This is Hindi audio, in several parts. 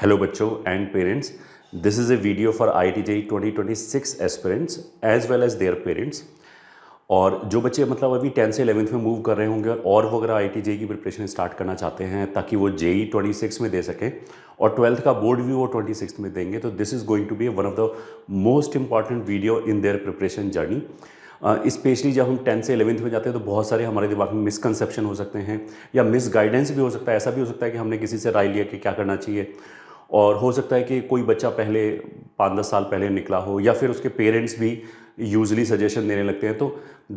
हेलो बच्चों and parents this is a video for I T JEE twenty twenty six aspirants as well as their parents और जो बच्चे मतलब अभी टेंथ से इलेवंथ में मूव कर रहे होंगे और वो अगर आई की प्रिपरेशन स्टार्ट करना चाहते हैं ताकि वो जेई सिक्स e में दे सकें और ट्वेल्थ का बोर्ड भी वो ट्वेंटी सिक्स में देंगे तो this is going to be one of the most important video in their preparation journey specially uh, जब हम टेंथ से इलेवंथ में जाते हैं तो बहुत सारे हमारे दिमाग में मिसकनसेप्शन हो सकते हैं या मिस गाइडेंस भी हो सकता है ऐसा भी हो सकता है कि हमने किसी से राय लिया कि क्या करना चाहिए और हो सकता है कि कोई बच्चा पहले पाँच दस साल पहले निकला हो या फिर उसके पेरेंट्स भी यूजली सजेशन देने लगते हैं तो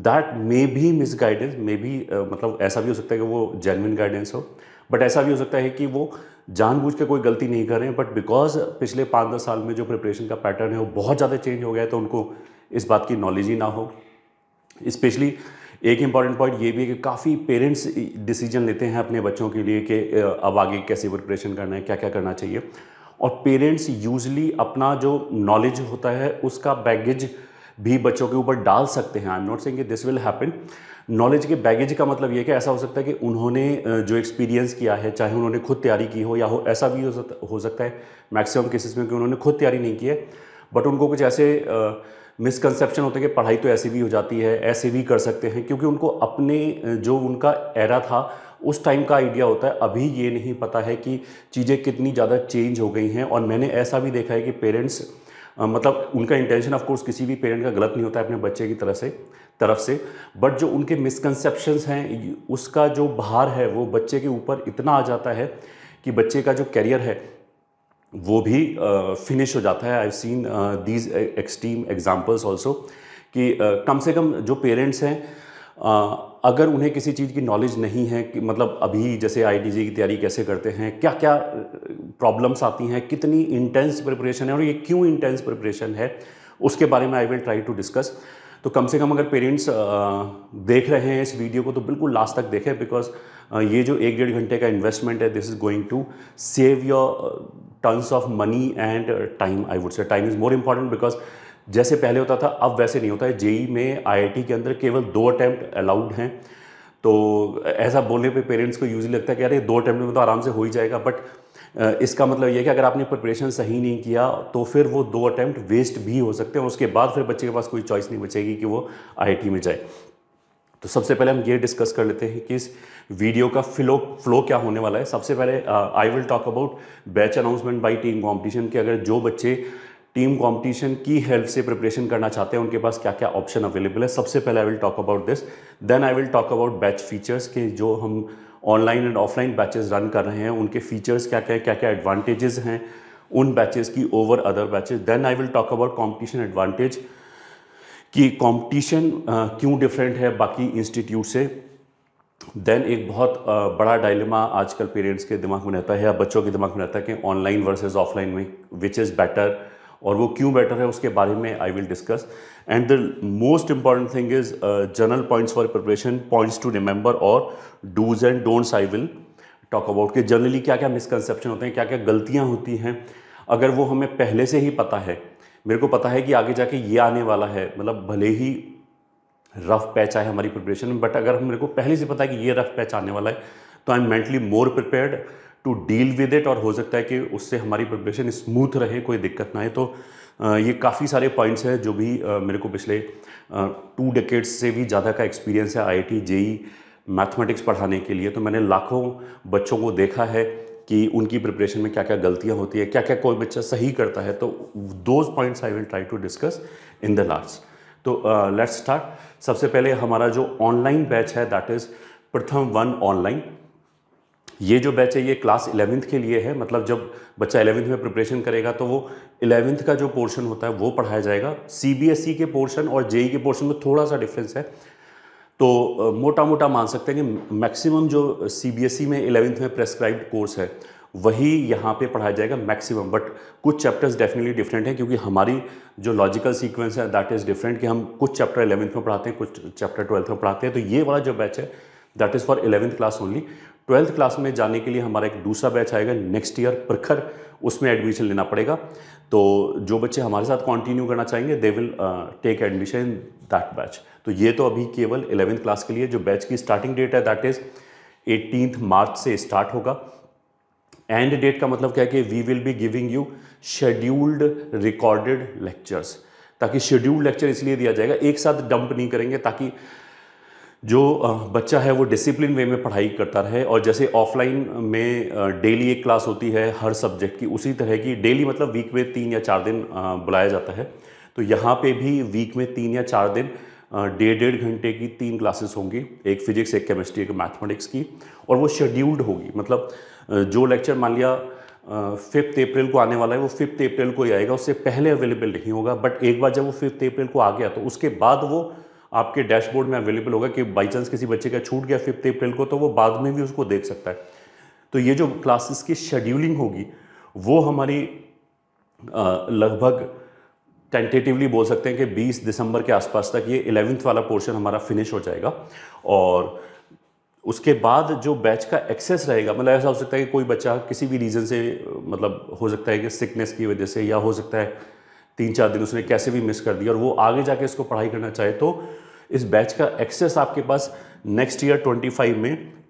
दैट मे भी मिस गाइडेंस मे भी मतलब ऐसा भी हो सकता है कि वो जेनविन गाइडेंस हो बट ऐसा भी हो सकता है कि वो जानबूझ के कोई गलती नहीं कर रहे हैं बट बिकॉज पिछले पाँच दस साल में जो प्रिपरेशन का पैटर्न है वो बहुत ज़्यादा चेंज हो गया है तो उनको इस बात की नॉलेज ही ना हो स्पेशली एक इम्पॉर्टेंट पॉइंट ये भी है कि काफ़ी पेरेंट्स डिसीजन लेते हैं अपने बच्चों के लिए कि अब आगे कैसे प्रिपरेशन करना है क्या क्या करना चाहिए और पेरेंट्स यूजली अपना जो नॉलेज होता है उसका बैगेज भी बच्चों के ऊपर डाल सकते हैं आई एम नॉट सेइंग कि दिस विल हैपन नॉलेज के बैगेज का मतलब ये कि ऐसा हो सकता है कि उन्होंने जो एक्सपीरियंस किया है चाहे उन्होंने खुद तैयारी की हो या हो ऐसा भी हो सकता हो सकता है मैक्सिमम केसेस में कि उन्होंने खुद तैयारी नहीं की है बट उनको कुछ ऐसे मिसकंसेप्शन होते हैं कि पढ़ाई तो ऐसे भी हो जाती है ऐसे भी कर सकते हैं क्योंकि उनको अपने जो उनका एरा था उस टाइम का आइडिया होता है अभी ये नहीं पता है कि चीज़ें कितनी ज़्यादा चेंज हो गई हैं और मैंने ऐसा भी देखा है कि पेरेंट्स मतलब उनका इंटेंशन ऑफ कोर्स किसी भी पेरेंट का गलत नहीं होता है अपने बच्चे की तरह से तरफ से बट जो उनके मिसकंसेप्शंस हैं उसका जो भार है वो बच्चे के ऊपर इतना आ जाता है कि बच्चे का जो करियर है वो भी फिनिश हो जाता है I seen these extreme examples also कि कम से कम जो पेरेंट्स हैं अगर उन्हें किसी चीज़ की नॉलेज नहीं है कि मतलब अभी जैसे आईटीजी की तैयारी कैसे करते हैं क्या क्या प्रॉब्लम्स आती हैं कितनी इंटेंस प्रिपरेशन है और ये क्यों इंटेंस प्रिपरेशन है उसके बारे में I will try to discuss तो कम से कम अगर पेरेंट्स देख रहे हैं इस वीडियो को तो बिल्कुल लास्ट तक देखें बिकॉज ये जो एक डेढ़ घंटे का इन्वेस्टमेंट है this is going to save your terms of money and time I would say time is more important because जैसे पहले होता था अब वैसे नहीं होता है जेई में आईआईटी के अंदर केवल दो अटैम्प्ट अलाउड हैं तो ऐसा बोलने पे पेरेंट्स को यूजली लगता है कि अरे दो अटैम्प्ट में तो आराम से हो ही जाएगा बट इसका मतलब यह है कि अगर आपने प्रिपरेशन सही नहीं किया तो फिर वो दो अटैम्प्ट वेस्ट भी हो सकते हैं उसके बाद फिर बच्चे के पास कोई चॉइस नहीं बचेगी कि वो आई में जाए तो सबसे पहले हम ये डिस्कस कर लेते हैं कि इस वीडियो का फ्लो फ्लो क्या होने वाला है सबसे पहले I will talk about batch announcement by team competition के अगर जो बच्चे टीम कंपटीशन की हेल्प से प्रिपरेशन करना चाहते हैं उनके पास क्या क्या ऑप्शन अवेलेबल है सबसे पहले I will talk about this then I will talk about batch features के जो हम online and offline batches run कर रहे हैं उनके फीचर्स क्या क्या क्या क्या एडवांटेजेस हैं उन बैचेस की over other batches then I will talk about competition advantage कि कंपटीशन क्यों डिफरेंट है बाकी इंस्टीट्यूट से देन एक बहुत बड़ा डायलेमा आजकल पेरेंट्स के दिमाग में रहता है या बच्चों के दिमाग में रहता है कि ऑनलाइन वर्सेस ऑफलाइन में विच इज़ बेटर और वो क्यों बेटर है उसके बारे में I will discuss and the most important thing is general points for preparation points to remember और do's and don'ts I will talk about कि जनरली क्या क्या मिसकनसेप्शन होते हैं क्या क्या गलतियाँ होती हैं अगर वो हमें पहले से ही पता है मेरे को पता है कि आगे जाके ये आने वाला है मतलब भले ही रफ पैच आए हमारी प्रिपरेशन में बट अगर मेरे को पहले से पता है कि ये रफ पैच आने वाला है तो I am mentally more prepared to deal with it और हो सकता है कि उससे हमारी प्रिपरेशन स्मूथ रहे कोई दिक्कत ना आए तो ये काफ़ी सारे पॉइंट्स हैं जो भी मेरे को पिछले टू डेकेड्स से भी ज़्यादा का एक्सपीरियंस है I I T JEE mathematics पढ़ाने के लिए तो मैंने लाखों बच्चों को देखा है कि उनकी प्रिपरेशन में क्या क्या गलतियाँ होती है क्या क्या कोई बच्चा सही करता है तो those points I will try to discuss in the last तो लेट्स uh, स्टार्ट सबसे पहले हमारा जो ऑनलाइन बैच है that is Pratham one online ये जो बैच है ये क्लास इलेवेंथ के लिए है मतलब जब बच्चा इलेवेंथ में प्रिपरेशन करेगा तो वो इलेवेंथ का जो पोर्शन होता है वो पढ़ाया जाएगा सी e के पोर्शन और जेई e के पोर्शन में थोड़ा सा डिफरेंस है तो मोटा मोटा मान सकते हैं कि मैक्सिमम जो सी e में इलेवेंथ में प्रेस्क्राइब्ड कोर्स है वही यहाँ पे पढ़ाया जाएगा मैक्सिमम बट कुछ चैप्टर्स डेफिनेटली डिफरेंट हैं क्योंकि हमारी जो लॉजिकल सीक्वेंस है दैट इज़ डिफरेंट कि हम कुछ चैप्टर इलेवंथ में पढ़ाते हैं कुछ चैप्टर ट्वेल्थ में पढ़ाते हैं तो ये वाला जो बैच है that is for eleventh class only twelfth class में जाने के लिए हमारा एक दूसरा बैच आएगा नेक्स्ट ईयर प्रखर उसमें एडमिशन लेना पड़ेगा तो जो बच्चे हमारे साथ कंटिन्यू करना चाहेंगे they will take admission in that batch तो ये तो अभी केवल इलेवेंथ क्लास के लिए जो बैच की स्टार्टिंग डेट है दैट इज़ एटीनथ मार्च से स्टार्ट होगा एंड डेट का मतलब क्या है कि we will be giving you scheduled recorded lectures ताकि शेड्यूल्ड लेक्चर इसलिए दिया जाएगा एक साथ डंप नहीं करेंगे ताकि जो बच्चा है वो डिसिप्लिन वे में पढ़ाई करता रहे और जैसे ऑफलाइन में डेली एक क्लास होती है हर सब्जेक्ट की उसी तरह की डेली मतलब वीक में तीन या चार दिन बुलाया जाता है तो यहाँ पे भी वीक में तीन या चार दिन डेढ़ डेढ़ घंटे की तीन क्लासेस होंगी एक फिजिक्स एक केमिस्ट्री एक मैथमेटिक्स की और वो शेड्यूल्ड होगी मतलब जो लेक्चर मान लिया फिफ्थ अप्रैल को आने वाला है वो फिफ्थ अप्रैल को ही आएगा उससे पहले अवेलेबल नहीं होगा बट एक बार जब वो फिफ्थ अप्रैल को आ गया तो उसके बाद वो आपके डैशबोर्ड में अवेलेबल होगा कि बाई चांस किसी बच्चे का छूट गया फिफ्थ अप्रैल को तो वो बाद में भी उसको देख सकता है तो ये जो क्लासेस की शेड्यूलिंग होगी वो हमारी लगभग टेंटेटिवली बोल सकते हैं कि 20 दिसंबर के आसपास तक ये इलेवेंथ वाला पोर्शन हमारा फिनिश हो जाएगा और उसके बाद जो बैच का एक्सेस रहेगा मतलब ऐसा हो सकता है कि कोई बच्चा किसी भी रीज़न से मतलब हो सकता है कि सिकनेस की वजह से या हो सकता है तीन चार दिन उसने कैसे भी मिस कर दिया और वो आगे जाके इसको पढ़ाई करना चाहे तो इस बैच का एक्सेस आपके पास नेक्स्ट ईयर 25 में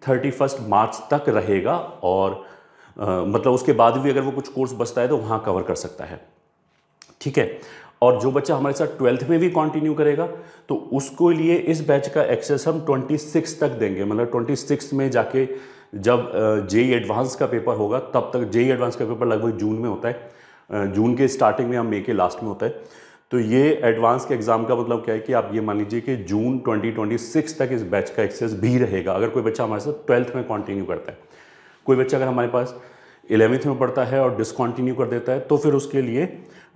31 मार्च तक रहेगा और आ, मतलब उसके बाद भी अगर वो कुछ कोर्स बचता है तो वहाँ कवर कर सकता है ठीक है और जो बच्चा हमारे साथ ट्वेल्थ में भी कंटिन्यू करेगा तो उसको लिए इस बैच का एक्सेस हम ट्वेंटी सिक्स तक देंगे मतलब ट्वेंटी सिक्स में जाके जब जे एडवांस e का पेपर होगा तब तक जे एडवांस e का पेपर लगभग जून में होता है जून के स्टार्टिंग में या मे के लास्ट में होता है तो ये एडवांस के एग्ज़ाम का मतलब क्या है कि आप ये मान लीजिए कि जून 2026 तक इस बैच का एक्सेस भी रहेगा अगर कोई बच्चा हमारे साथ ट्वेल्थ में कंटिन्यू करता है कोई बच्चा अगर हमारे पास इलेवेंथ में पढ़ता है और डिसकॉन्टिन्यू कर देता है तो फिर उसके लिए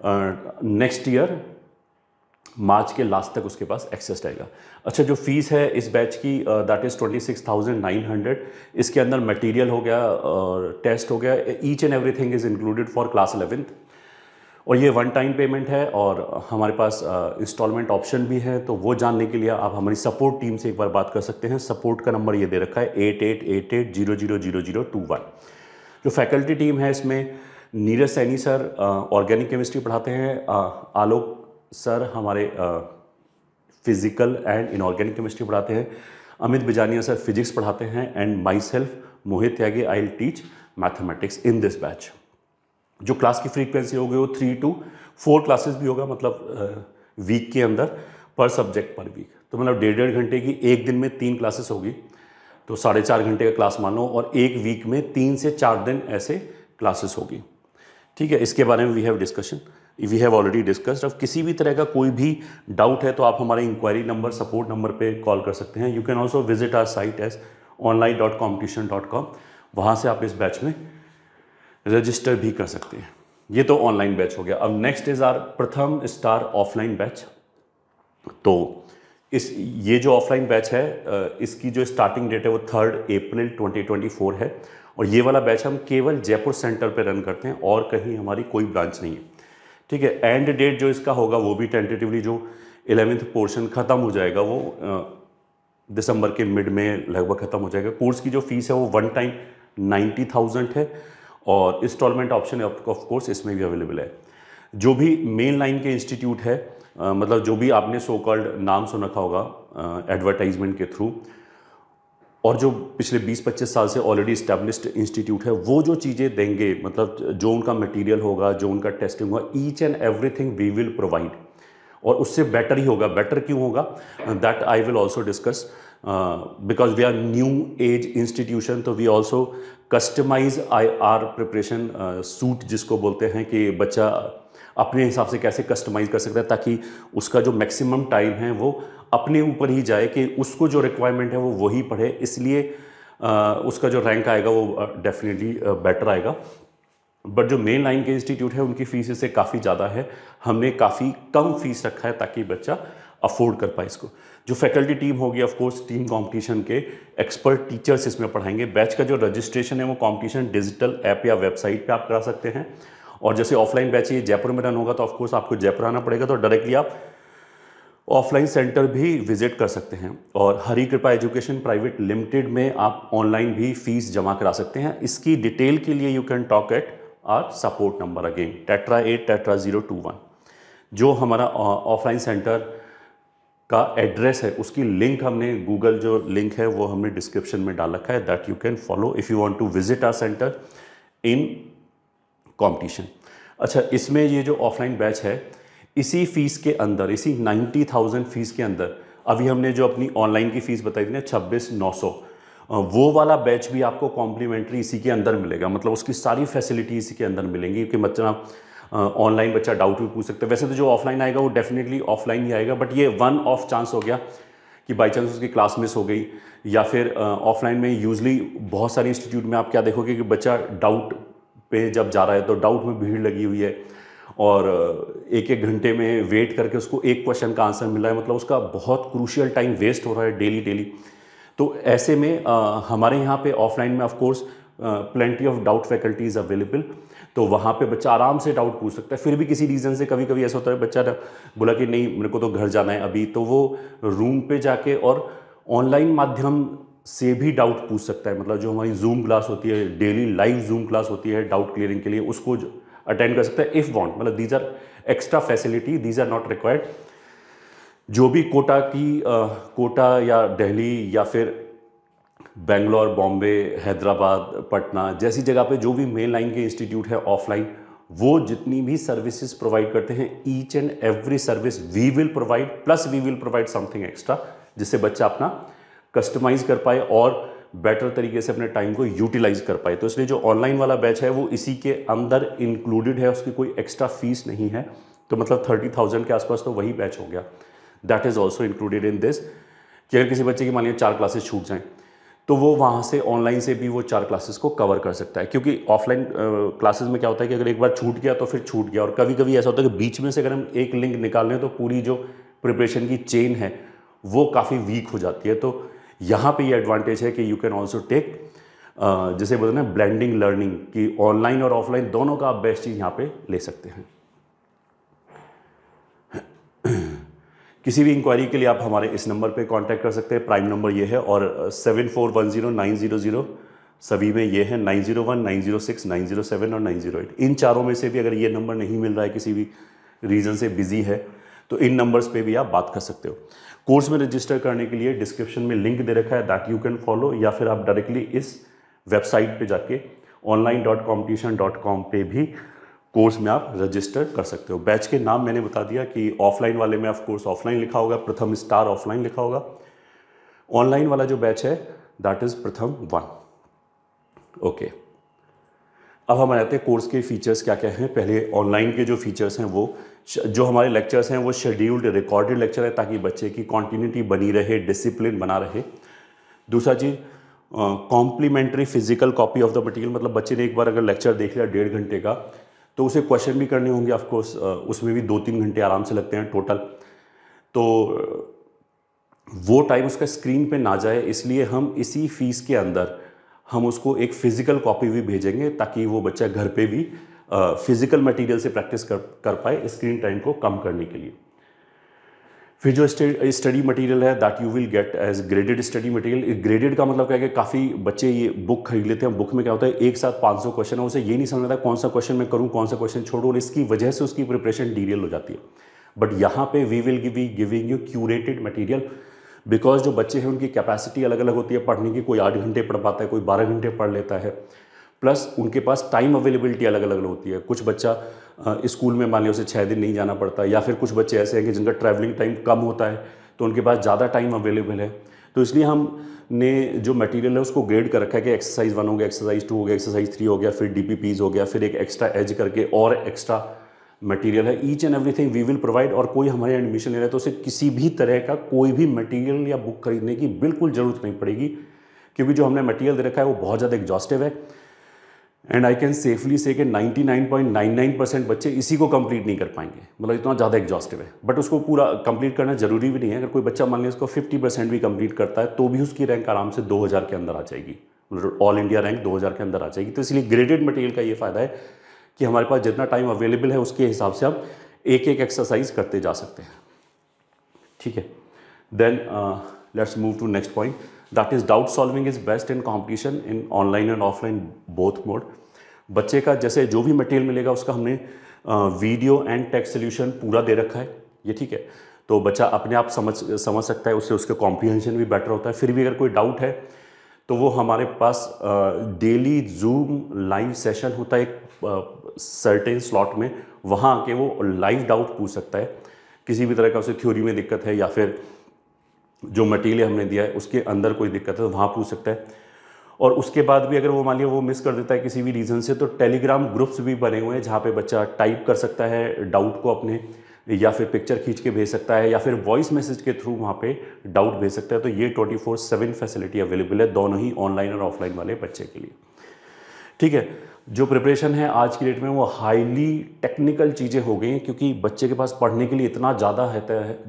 नेक्स्ट ईयर मार्च के लास्ट तक उसके पास एक्सेस रहेगा अच्छा जो फीस है इस बैच की that is twenty six thousand nine hundred इसके अंदर मटेरियल हो गया और टेस्ट हो गया each and every thing is included for class eleventh और ये वन टाइम पेमेंट है और हमारे पास इंस्टॉलमेंट ऑप्शन भी है तो वो जानने के लिए आप हमारी सपोर्ट टीम से एक बार बात कर सकते हैं सपोर्ट का नंबर ये दे रखा है eight eight eight eight zero zero zero zero two one जो फैकल्टी टीम है इसमें Neeraj Saini sir organic chemistry पढ़ाते हैं आ, आलोक सर हमारे फिज़िकल एंड इनऑर्गेनिक केमिस्ट्री पढ़ाते हैं अमित बिजानिया सर फिजिक्स पढ़ाते हैं and myself Mohit Tyagi I will teach mathematics in this batch जो क्लास की फ्रीक्वेंसी होगी वो थ्री टू फोर क्लासेस भी होगा मतलब वीक के अंदर पर सब्जेक्ट पर वीक तो मतलब डेढ़ डेढ़ घंटे की एक दिन में तीन क्लासेस होगी तो साढ़े चार घंटे का क्लास मान लो और एक वीक में तीन से चार दिन ऐसे क्लासेस होगी ठीक है इसके बारे में we have discussion we have already discussed अब किसी भी तरह का कोई भी डाउट है तो आप हमारे इंक्वायरी नंबर सपोर्ट नंबर पे कॉल कर सकते हैं you can also visit our site as online dot competition dot com वहाँ से आप इस बैच में रजिस्टर भी कर सकते हैं ये तो ऑनलाइन बैच हो गया अब next is our Pratham star offline batch तो इस ये जो ऑफलाइन बैच है इसकी जो स्टार्टिंग डेट है वो थर्ड अप्रैल 2024 है और ये वाला बैच हम केवल जयपुर सेंटर पे रन करते हैं और कहीं हमारी कोई ब्रांच नहीं है ठीक है एंड डेट जो इसका होगा वो भी टेंटेटिवली जो एलेवेंथ पोर्शन ख़त्म हो जाएगा वो दिसंबर के मिड में लगभग ख़त्म हो जाएगा कोर्स की जो फीस है वो वन टाइम नाइन्टी थाउजेंड है और इंस्टॉलमेंट ऑप्शन ऑफ कोर्स इसमें भी अवेलेबल है जो भी मेन लाइन के इंस्टीट्यूट है आ, मतलब जो भी आपने सो कॉल्ड नाम सुन रखा होगा एडवर्टाइजमेंट के थ्रू और जो पिछले 20-25 साल से ऑलरेडी इस्टेब्लिश्ड इंस्टीट्यूट है वो जो चीज़ें देंगे मतलब जो उनका मटेरियल होगा जो उनका टेस्टिंग होगा each and everything we will provide और उससे बेटर ही होगा बेटर क्यों होगा that I will also discuss because we are new age institution तो we also customize I our preparation suit जिसको बोलते हैं कि बच्चा अपने हिसाब से कैसे कस्टमाइज़ कर सकता है ताकि उसका जो मैक्सिमम टाइम है वो अपने ऊपर ही जाए कि उसको जो रिक्वायरमेंट है वो वही पढ़े इसलिए उसका जो रैंक आएगा वो डेफिनेटली बेटर आएगा बट जो मेन लाइन के इंस्टीट्यूट है उनकी फ़ीस इससे काफ़ी ज़्यादा है हमने काफ़ी कम फीस रखा है ताकि बच्चा अफोर्ड कर पाए इसको जो फैकल्टी टीम होगी ऑफकोर्स टीम कंपटीशन के एक्सपर्ट टीचर्स इसमें पढ़ाएंगे बैच का जो रजिस्ट्रेशन है वो कंपटीशन डिजिटल ऐप या वेबसाइट पे आप करा सकते हैं और जैसे ऑफलाइन बैच ये जयपुर में रन होगा तो ऑफकोर्स आपको जयपुर आना पड़ेगा तो डायरेक्टली आप ऑफलाइन सेंटर भी विजिट कर सकते हैं और हरी कृपा एजुकेशन प्राइवेट लिमिटेड में आप ऑनलाइन भी फीस जमा करा सकते हैं इसकी डिटेल के लिए you can talk at our support number again tetra eight tetra zero two one जो हमारा ऑफलाइन सेंटर का एड्रेस है उसकी लिंक हमने गूगल जो लिंक है वो हमने डिस्क्रिप्शन में डाल रखा है that you can follow if you want to visit our centre in competition अच्छा इसमें ये जो ऑफलाइन बैच है इसी फीस के अंदर इसी नाइन्टी थाउजेंड फीस के अंदर अभी हमने जो अपनी ऑनलाइन की फ़ीस बताई थी ना छब्बीस नौ सौ वो वाला बैच भी आपको कॉम्प्लीमेंट्री इसी के अंदर मिलेगा मतलब उसकी सारी फैसिलिटी इसी के अंदर मिलेंगी कि बच्चा ऑनलाइन बच्चा डाउट भी पूछ सकता है वैसे तो जो ऑफलाइन आएगा वो डेफिनेटली ऑफलाइन ही आएगा बट ये वन ऑफ चांस हो गया कि बाई चांस उसकी क्लास मिस हो गई या फिर ऑफलाइन में यूजली बहुत सारे इंस्टीट्यूट में आप क्या देखोगे कि बच्चा डाउट पे जब जा रहा है तो डाउट में भीड़ लगी हुई है और एक एक घंटे में वेट करके उसको एक क्वेश्चन का आंसर मिल रहा है मतलब उसका बहुत क्रूशियल टाइम वेस्ट हो रहा है डेली डेली तो ऐसे में आ, हमारे यहाँ पे ऑफलाइन में of course plenty of doubt faculties available तो वहाँ पे बच्चा आराम से डाउट पूछ सकता है फिर भी किसी रीज़न से कभी कभी ऐसा होता है बच्चा बोला कि नहीं मेरे को तो घर जाना है अभी तो वो रूम पे जाके और ऑनलाइन माध्यम से भी डाउट पूछ सकता है मतलब जो हमारी जूम क्लास होती है डेली लाइव जूम क्लास होती है डाउट क्लियरिंग के लिए उसको अटेंड कर सकता है इफ़ वांट मतलब these are extra facility these are not required जो भी कोटा की आ, कोटा या दिल्ली या फिर बेंगलोर बॉम्बे हैदराबाद पटना जैसी जगह पे जो भी मेन लाइन के इंस्टीट्यूट है ऑफलाइन वो जितनी भी सर्विसेज प्रोवाइड करते हैं each and every service we will provide plus we will provide something extra जिससे बच्चा अपना कस्टमाइज कर पाए और बेटर तरीके से अपने टाइम को यूटिलाइज कर पाए तो इसलिए जो ऑनलाइन वाला बैच है वो इसी के अंदर इंक्लूडेड है उसकी कोई एक्स्ट्रा फीस नहीं है तो मतलब थर्टी थाउजेंड के आसपास तो वही बैच हो गया that is also included in this कि अगर किसी बच्चे की मान लीजिए चार क्लासेस छूट जाएँ तो वो वहाँ से ऑनलाइन से भी वो चार क्लासेस को कवर कर सकता है क्योंकि ऑफलाइन क्लासेस में क्या होता है कि अगर एक बार छूट गया तो फिर छूट गया और कभी कभी ऐसा होता है कि बीच में से अगर हम एक लिंक निकाल लें तो पूरी जो प्रिपरेशन की चेन है वो काफ़ी वीक हो जाती है तो यहाँ पे ये एडवांटेज है कि यू कैन ऑल्सो टेक जैसे बोलते हैं ब्लेंडिंग लर्निंग कि ऑनलाइन और ऑफलाइन दोनों का आप बेस्ट चीज़ यहाँ पे ले सकते हैं किसी भी इंक्वायरी के लिए आप हमारे इस नंबर पे कांटेक्ट कर सकते हैं प्राइम नंबर ये है और seven four one zero nine zero zero सभी में ये है nine zero one nine zero six nine zero seven और नाइन जीरो एट इन चारों में से भी अगर ये नंबर नहीं मिल रहा है किसी भी रीज़न से बिज़ी है तो इन नंबर्स पे भी आप बात कर सकते हो कोर्स में रजिस्टर करने के लिए डिस्क्रिप्शन में लिंक दे रखा है दैट यू कैन फॉलो या फिर आप डायरेक्टली इस वेबसाइट पे जाके online dot competition dot com पर भी कोर्स में आप रजिस्टर कर सकते हो बैच के नाम मैंने बता दिया कि ऑफलाइन वाले में ऑफकोर्स ऑफलाइन लिखा होगा प्रथम स्टार ऑफलाइन लिखा होगा ऑनलाइन वाला जो बैच है that is Pratham one okay अब हम आते हैं कोर्स के फीचर्स क्या क्या हैं पहले ऑनलाइन के जो फीचर्स हैं वो जो हमारे लेक्चर्स हैं वो शेड्यूल्ड रिकॉर्डेड लेक्चर है ताकि बच्चे की कॉन्टीन्यूटी बनी रहे डिसिप्लिन बना रहे दूसरा चीज़ complimentary physical copy of the material मतलब बच्चे ने एक बार अगर लेक्चर देख लिया डेढ़ घंटे का तो उसे क्वेश्चन भी करने होंगे ऑफकोर्स उसमें भी दो तीन घंटे आराम से लगते हैं टोटल तो वो टाइम उसका स्क्रीन पे ना जाए इसलिए हम इसी फीस के अंदर हम उसको एक फ़िज़िकल कॉपी भी भेजेंगे ताकि वो बच्चा घर पे भी फिजिकल मटेरियल से प्रैक्टिस कर कर पाए स्क्रीन टाइम को कम करने के लिए फिर जो स्टडी मटेरियल है that you will get as graded study material graded का मतलब क्या है कि काफ़ी बच्चे ये बुक खरीद लेते हैं बुक में क्या होता है एक साथ 500 क्वेश्चन है उसे ये नहीं समझ आता कौन सा क्वेश्चन मैं करूँ कौन सा क्वेश्चन छोड़ू और इसकी वजह से उसकी प्रिपरेशन डीरियल हो जाती है बट यहाँ पे we will we giving you curated material because जो बच्चे हैं उनकी कैपेसिटी अलग अलग होती है पढ़ने की कोई आठ घंटे पढ़ पाता है कोई बारह घंटे पढ़ लेता है प्लस उनके पास टाइम अवेलेबिलिटी अलग अलग होती है कुछ बच्चा स्कूल में मान लिया उसे छः दिन नहीं जाना पड़ता या फिर कुछ बच्चे ऐसे हैं कि जिनका ट्रैवलिंग टाइम कम होता है तो उनके पास ज़्यादा टाइम अवेलेबल है तो इसलिए हमने जो मटेरियल है उसको ग्रेड कर रखा है कि एक्सरसाइज वन हो गया एक्सरसाइज टू हो गया एक्सरसाइज थ्री हो गया फिर डी हो गया फिर एक एक्स्ट्रा एज करके और एक्स्ट्रा मटेरियल है each and everything we will provide और कोई हमारे एडमिशन ले रहा है तो उसे किसी भी तरह का कोई भी मटेरियल या बुक खरीदने की बिल्कुल ज़रूरत नहीं पड़ेगी क्योंकि जो हमने मटेरियल दे रखा है वो बहुत ज़्यादा एग्जॉस्टिव है एंड आई कैन सेफली से कि 99.99 परसेंट बच्चे इसी को कंप्लीट नहीं कर पाएंगे मतलब इतना ज़्यादा एग्जॉस्टिव है बट उसको पूरा कंप्लीट करना ज़रूरी भी नहीं है अगर कोई बच्चा मान लें उसको 50 परसेंट भी कंप्लीट करता है तो भी उसकी रैंक आराम से 2000 के अंदर आ जाएगी ऑल इंडिया रैंक 2000 के अंदर आ जाएगी तो इसलिए ग्रेडेड मटेरियल का ये फ़ायदा है कि हमारे पास जितना टाइम अवेलेबल है उसके हिसाब से आप एक एक एक्सरसाइज करते जा सकते हैं ठीक है then let's move to next point that is doubt solving is best in competition in online and offline both mode बच्चे का जैसे जो भी मटेरियल मिलेगा उसका हमने वीडियो एंड टेक्स्ट सोल्यूशन पूरा दे रखा है ये ठीक है तो बच्चा अपने आप समझ समझ सकता है उससे उसका कॉम्प्रीहेंशन भी बेटर होता है फिर भी अगर कोई डाउट है तो वो हमारे पास डेली जूम लाइव सेशन होता है एक सर्टेन स्लॉट में वहाँ आके वो लाइव डाउट पूछ सकता है किसी भी तरह का उसे थ्योरी में दिक्कत है या फिर जो मटेरियल हमने दिया है उसके अंदर कोई दिक्कत है तो वहाँ पूछ सकता है और उसके बाद भी अगर वो मान लिया वो मिस कर देता है किसी भी रीज़न से तो टेलीग्राम ग्रुप्स भी बने हुए हैं जहाँ पे बच्चा टाइप कर सकता है डाउट को अपने या फिर पिक्चर खींच के भेज सकता है या फिर वॉइस मैसेज के थ्रू वहाँ पे डाउट भेज सकता है तो ये twenty four seven facility available है दोनों ही ऑनलाइन और ऑफलाइन वाले बच्चे के लिए ठीक है जो प्रिपरेशन है आज की डेट में वो हाईली टेक्निकल चीज़ें हो गई हैं क्योंकि बच्चे के पास पढ़ने के लिए इतना ज़्यादा है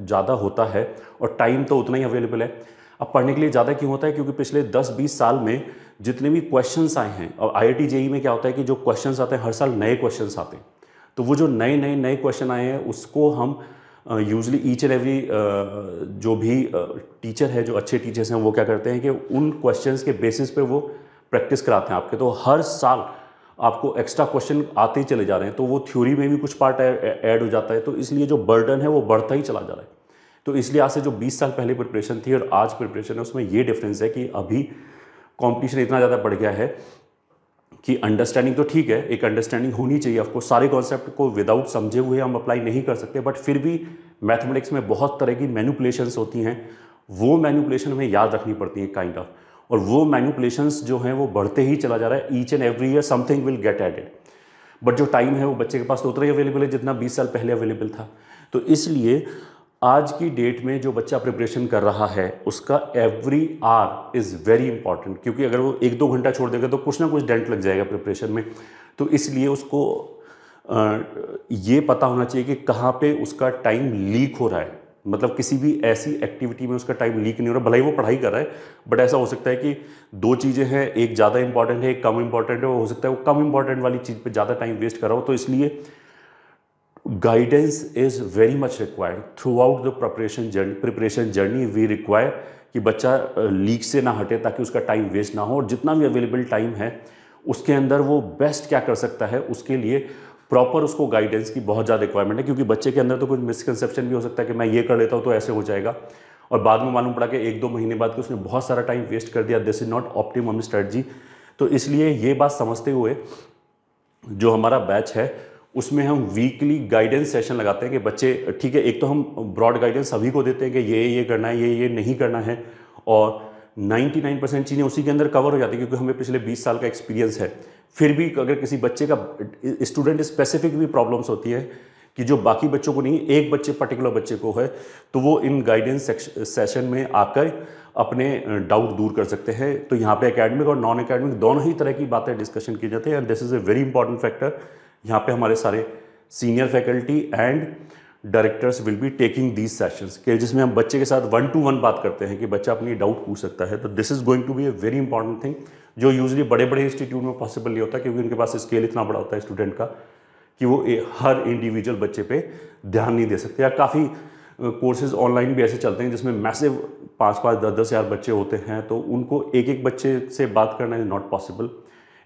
ज़्यादा होता है और टाइम तो उतना ही अवेलेबल है अब पढ़ने के लिए ज़्यादा क्यों होता है क्योंकि पिछले 10-20 साल में जितने भी क्वेश्चंस आए हैं और आई आई में क्या होता है कि जो क्वेश्चंस आते हैं हर साल नए क्वेश्चंस आते हैं तो वो जो नए नए नए क्वेश्चन आए हैं उसको हम यूजली ईच एंड एवरी जो भी टीचर uh, है जो अच्छे टीचर्स हैं वो क्या करते हैं कि उन क्वेश्चन के बेसिस पर वो प्रैक्टिस कराते हैं आपके तो हर साल आपको एक्स्ट्रा क्वेश्चन आते ही चले जा रहे हैं तो वो थ्योरी में भी कुछ पार्ट ऐड हो जाता है तो इसलिए जो बर्डन है वो बढ़ता ही चला जा रहा है तो इसलिए आज से जो 20 साल पहले प्रिपरेशन थी और आज प्रिपरेशन है उसमें ये डिफरेंस है कि अभी कॉम्पिटिशन इतना ज़्यादा बढ़ गया है कि अंडरस्टैंडिंग तो ठीक है एक अंडरस्टैंडिंग होनी चाहिए आपको सारे कॉन्सेप्ट को विदाउट समझे हुए हम अप्लाई नहीं कर सकते बट फिर भी मैथमेटिक्स में बहुत तरह की मैनुपलेशंस होती हैं वो मैनुपलेशन हमें याद रखनी पड़ती हैं काइंड ऑफ और वो मैनुपलेशंस जो हैं वो बढ़ते ही चला जा रहा है each and every year something will get added but जो टाइम है वो बच्चे के पास तो उतना ही अवेलेबल है जितना 20 साल पहले अवेलेबल था तो इसलिए आज की डेट में जो बच्चा प्रिपरेशन कर रहा है उसका every hour is very important क्योंकि अगर वो एक दो घंटा छोड़ देगा तो कुछ ना कुछ डेंट लग जाएगा प्रिपरेशन में तो इसलिए उसको ये पता होना चाहिए कि कहाँ पे उसका टाइम लीक हो रहा है मतलब किसी भी ऐसी एक्टिविटी में उसका टाइम लीक नहीं हो रहा भलाई वो पढ़ाई कर रहा है बट ऐसा हो सकता है कि दो चीज़ें हैं एक ज़्यादा इंपॉर्टेंट है एक कम इंपॉर्टेंट है वो हो सकता है वो कम इंपॉर्टेंट वाली चीज़ पर ज़्यादा टाइम वेस्ट कर रहा हो तो इसलिए guidance is very much required throughout the preparation journey preparation journey we require कि बच्चा लीक से ना हटे ताकि उसका टाइम वेस्ट ना हो और जितना भी अवेलेबल टाइम है उसके अंदर वो बेस्ट क्या कर सकता है उसके लिए प्रॉपर उसको गाइडेंस की बहुत ज़्यादा रिक्वायरमेंट है क्योंकि बच्चे के अंदर तो कुछ मिसकनसेप्शन भी हो सकता है कि मैं ये कर लेता हूँ तो ऐसे हो जाएगा और बाद में मालूम पड़ा कि एक दो महीने बाद कि उसने बहुत सारा टाइम वेस्ट कर दिया this is not optimum strategy तो इसलिए ये बात समझते हुए जो हमारा बैच है उसमें हम वीकली गाइडेंस सेशन लगाते हैं कि बच्चे ठीक है एक तो हम ब्रॉड गाइडेंस सभी को देते हैं कि ये ये करना है ये ये नहीं करना है और 99 परसेंट चीज़ें उसी के अंदर कवर हो जाती है क्योंकि हमें पिछले 20 साल का एक्सपीरियंस है फिर भी अगर किसी बच्चे का स्टूडेंट स्पेसिफिक भी प्रॉब्लम्स होती है कि जो बाकी बच्चों को नहीं एक बच्चे पर्टिकुलर बच्चे को है तो वो इन गाइडेंस सेशन में आकर अपने डाउट दूर कर सकते हैं तो यहाँ पे एकेडमिक और नॉन एकेडमिक दोनों ही तरह की बातें डिस्कशन की जाती है and this is a very important factor यहाँ पे हमारे सारे senior faculty and directors will be taking these sessions के जिसमें हम बच्चे के साथ वन टू वन बात करते हैं कि बच्चा अपनी डाउट पूछ सकता है तो this is going to be a very important thing जो यूजली बड़े बड़े इंस्टीट्यूट में पॉसिबल नहीं होता क्योंकि उनके पास स्केल इतना बड़ा होता है स्टूडेंट का कि वो हर इंडिविजुअल बच्चे पे ध्यान नहीं दे सकते या काफ़ी कोर्सेज ऑनलाइन भी ऐसे चलते हैं जिसमें मैसिव पाँच पाँच दस दस हज़ार बच्चे होते हैं तो उनको एक एक बच्चे से बात करना इज़ नॉट पॉसिबल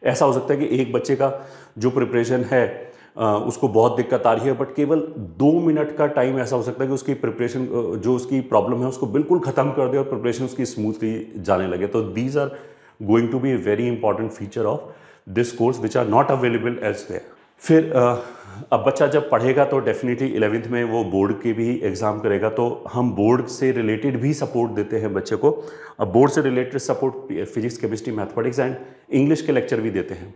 ऐसा हो सकता है कि एक बच्चे का जो प्रिपरेशन है उसको बहुत दिक्कत आ रही है बट केवल दो मिनट का टाइम ऐसा हो सकता है कि उसकी प्रिपरेशन जो उसकी प्रॉब्लम है उसको बिल्कुल ख़त्म कर दे और प्रिपरेशन उसकी स्मूथली जाने लगे तो these are going to be a very important feature of this course which are not available elsewhere फिर अब बच्चा जब पढ़ेगा तो डेफिनेटली इलेवेंथ में वो बोर्ड के भी एग्ज़ाम करेगा तो हम बोर्ड से रिलेटेड भी सपोर्ट देते हैं बच्चे को अब बोर्ड से related support physics chemistry mathematics and English के लेक्चर भी देते हैं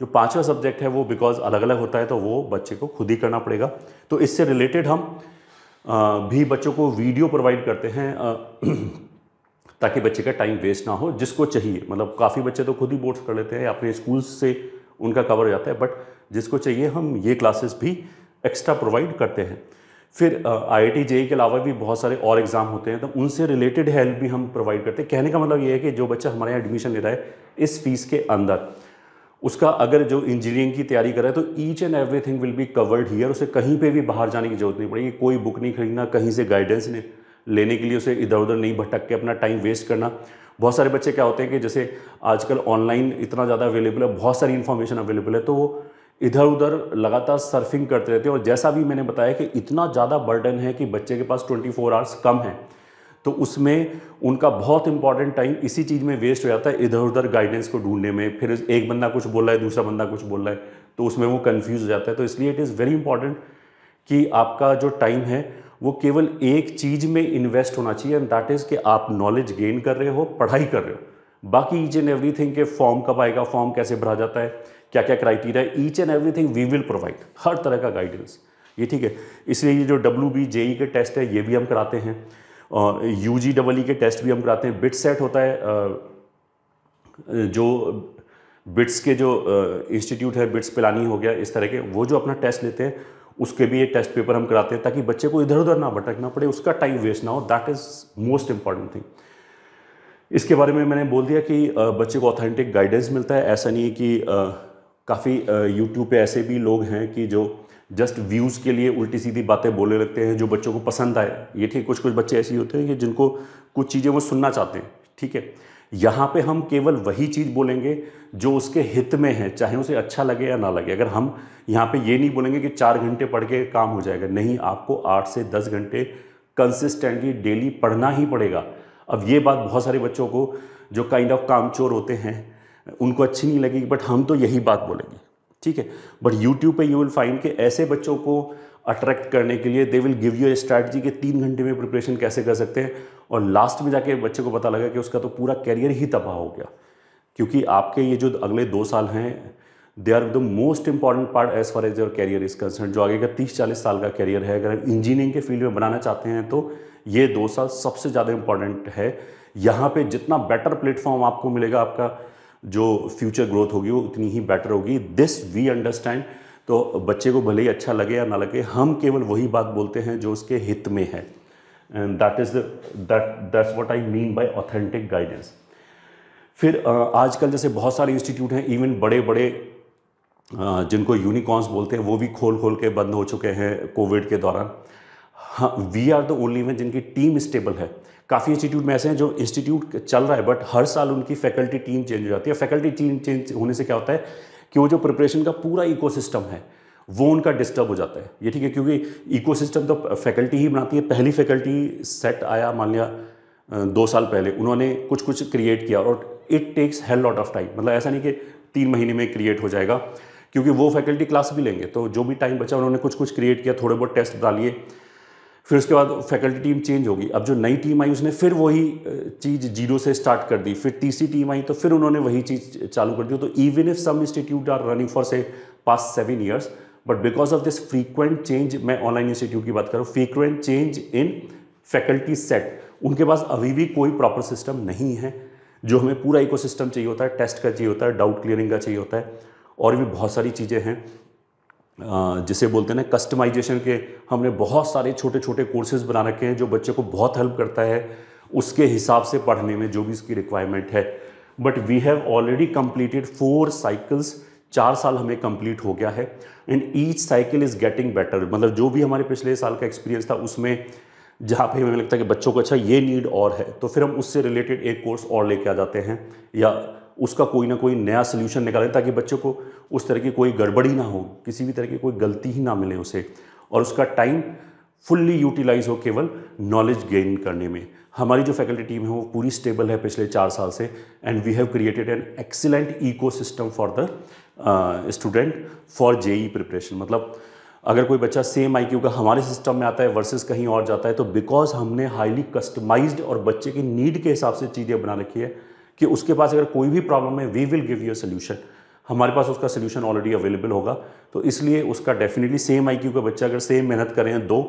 जो पांचवा सब्जेक्ट है वो बिकॉज अलग अलग होता है तो वो बच्चे को खुद ही करना पड़ेगा तो इससे रिलेटेड हम भी बच्चों को वीडियो प्रोवाइड करते हैं ताकि बच्चे का टाइम वेस्ट ना हो जिसको चाहिए मतलब काफ़ी बच्चे तो खुद ही बोर्ड्स कर लेते हैं अपने स्कूल से उनका कवर हो जाता है बट जिसको चाहिए हम ये क्लासेस भी एक्स्ट्रा प्रोवाइड करते हैं फिर आई आई के अलावा भी बहुत सारे और एग्ज़ाम होते हैं तो उनसे रिलेटेड हेल्प भी हम प्रोवाइड करते हैं कहने का मतलब ये है कि जो बच्चा हमारे यहाँ एडमिशन ले रहा है इस फीस के अंदर उसका अगर जो इंजीनियरिंग की तैयारी कर रहा है तो each and everything will be covered here उसे कहीं पे भी बाहर जाने की जरूरत नहीं पड़ेगी कोई बुक नहीं खरीदना कहीं से गाइडेंस नहीं लेने के लिए उसे इधर उधर नहीं भटक के अपना टाइम वेस्ट करना बहुत सारे बच्चे क्या होते हैं कि जैसे आजकल ऑनलाइन इतना ज़्यादा अवेलेबल है बहुत सारी इन्फॉर्मेशन अवेलेबल है तो वो इधर उधर लगातार सर्फिंग करते रहते हैं और जैसा भी मैंने बताया कि इतना ज़्यादा बर्डन है कि बच्चे के पास ट्वेंटी फोर आवर्स कम है तो उसमें उनका बहुत इंपॉर्टेंट टाइम इसी चीज़ में वेस्ट हो जाता है इधर उधर गाइडेंस को ढूंढने में फिर एक बंदा कुछ बोल रहा है दूसरा बंदा कुछ बोल रहा है तो उसमें वो कन्फ्यूज हो जाता है तो इसलिए इट इज़ वेरी इंपॉर्टेंट कि आपका जो टाइम है वो केवल एक चीज़ में इन्वेस्ट होना चाहिए एंड दैट इज़ कि आप नॉलेज गेन कर रहे हो पढ़ाई कर रहे हो बाकी ईच एंड एवरी थिंग के फॉर्म कब आएगा फॉर्म कैसे भरा जाता है क्या क्या criteria each and every everything we will provide हर तरह का गाइडेंस ये ठीक है इसलिए ये जो डब्ल्यू बी जेई के टेस्ट है ये भी हम कराते हैं और यू जी डबल ई के टेस्ट भी हम कराते हैं बिट सेट होता है जो बिट्स के जो इंस्टीट्यूट है बिट्स पिलानी हो गया इस तरह के वो जो अपना टेस्ट लेते हैं उसके भी ये टेस्ट पेपर हम कराते हैं ताकि बच्चे को इधर उधर ना भटकना पड़े उसका टाइम वेस्ट ना हो that is most important thing इसके बारे में मैंने बोल दिया कि बच्चे को ऑथेंटिक गाइडेंस मिलता है ऐसा नहीं है कि काफ़ी यूट्यूब पे ऐसे भी लोग हैं कि जो जस्ट व्यूज़ के लिए उल्टी सीधी बातें बोलने लगते हैं जो बच्चों को पसंद आए ये ठीक कुछ कुछ बच्चे ऐसे होते हैं कि जिनको कुछ चीज़ें वो सुनना चाहते हैं ठीक है यहाँ पे हम केवल वही चीज़ बोलेंगे जो उसके हित में है चाहे उसे अच्छा लगे या ना लगे अगर हम यहाँ पे ये नहीं बोलेंगे कि चार घंटे पढ़ के काम हो जाएगा नहीं आपको आठ से दस घंटे कंसिस्टेंटली डेली पढ़ना ही पड़ेगा अब ये बात बहुत सारे बच्चों को जो काइंड ऑफ कामचोर होते हैं उनको अच्छी नहीं लगेगी बट हम तो यही बात बोलेंगे ठीक है बट यूट्यूब पे यू विल फाइंड के ऐसे बच्चों को अट्रैक्ट करने के लिए they will give you a straight के तीन घंटे में प्रिपरेशन कैसे कर सकते हैं और लास्ट में जाके बच्चे को पता लगा कि उसका तो पूरा कैरियर ही तबाह हो गया क्योंकि आपके ये जो अगले दो साल हैं they are the most important part as far as your career is concern जो आगे का तीस चालीस साल का कैरियर है अगर इंजीनियरिंग के फील्ड में बनाना चाहते हैं तो ये दो साल सबसे ज़्यादा इंपॉर्टेंट है यहाँ पे जितना बेटर प्लेटफॉर्म आपको मिलेगा आपका जो फ्यूचर ग्रोथ होगी वो उतनी ही बेटर होगी दिस वी अंडरस्टैंड तो बच्चे को भले ही अच्छा लगे या ना लगे हम केवल वही बात बोलते हैं जो उसके हित में है and that is that that's what I mean by authentic guidance फिर आजकल जैसे बहुत सारे इंस्टीट्यूट हैं इवन बड़े बड़े जिनको यूनिकॉर्न्स बोलते हैं वो भी खोल खोल के बंद हो चुके हैं कोविड के दौरान हाँ we are the only one जिनकी टीम स्टेबल है काफ़ी इंस्टीट्यूट में ऐसे हैं जो इंस्टीट्यूट चल रहा है बट हर साल उनकी फैकल्टी टीम चेंज हो जाती है फैकल्टी टीम चेंज होने से क्या होता है कि वो जो प्रिपरेशन का पूरा इको है वो उनका डिस्टर्ब हो जाता है ये ठीक है क्योंकि इको तो फैकल्टी ही बनाती है पहली फैकल्टी सेट आया मान लिया दो साल पहले उन्होंने कुछ कुछ क्रिएट किया और it takes hell lot of time मतलब ऐसा नहीं कि तीन महीने में क्रिएट हो जाएगा क्योंकि वो फैकल्टी क्लास भी लेंगे तो जो भी टाइम बचा उन्होंने कुछ कुछ क्रिएट किया थोड़े बहुत टेस्ट डालिए फिर उसके बाद फैकल्टी टीम चेंज होगी अब जो नई टीम आई उसने फिर वही चीज़ जीरो से स्टार्ट कर दी फिर तीसरी टीम आई तो फिर उन्होंने वही चीज़ चालू कर दी तो even if some institute are running for say past seven years but because of this frequent change मैं ऑनलाइन इंस्टीट्यूट की बात करूँ frequent change in faculty set उनके पास अभी भी कोई प्रॉपर सिस्टम नहीं है जो हमें पूरा इकोसिस्टम चाहिए होता है टेस्ट का चाहिए होता है डाउट क्लियरिंग का चाहिए होता है और भी बहुत सारी चीज़ें हैं जिसे बोलते हैं ना कस्टमाइजेशन के हमने बहुत सारे छोटे छोटे कोर्सेज बना रखे हैं जो बच्चे को बहुत हेल्प करता है उसके हिसाब से पढ़ने में जो भी इसकी रिक्वायरमेंट है but we have already completed four cycles चार साल हमें कंप्लीट हो गया है and each cycle is getting better मतलब जो भी हमारे पिछले साल का एक्सपीरियंस था उसमें जहाँ पे हमें लगता है कि बच्चों को अच्छा ये नीड और है तो फिर हम उससे रिलेटेड एक कोर्स और लेके आ जाते हैं या उसका कोई ना कोई नया सोल्यूशन निकालें ताकि बच्चों को उस तरह की कोई गड़बड़ी ना हो किसी भी तरह की कोई गलती ही ना मिले उसे और उसका टाइम फुल्ली यूटिलाइज हो केवल नॉलेज गेन करने में हमारी जो फैकल्टी टीम है वो पूरी स्टेबल है पिछले चार साल से and we have created an excellent ecosystem for the student for JEE preparation मतलब अगर कोई बच्चा सेम आई का हमारे सिस्टम में आता है वर्सेस कहीं और जाता है तो बिकॉज हमने हाईली कस्टमाइज्ड और बच्चे की नीड के हिसाब से चीज़ें बना रखी है कि उसके पास अगर कोई भी प्रॉब्लम है we will give you a solution हमारे पास उसका सोल्यूशन ऑलरेडी अवेलेबल होगा तो इसलिए उसका डेफिनेटली सेम आई का बच्चा अगर सेम मेहनत करें दो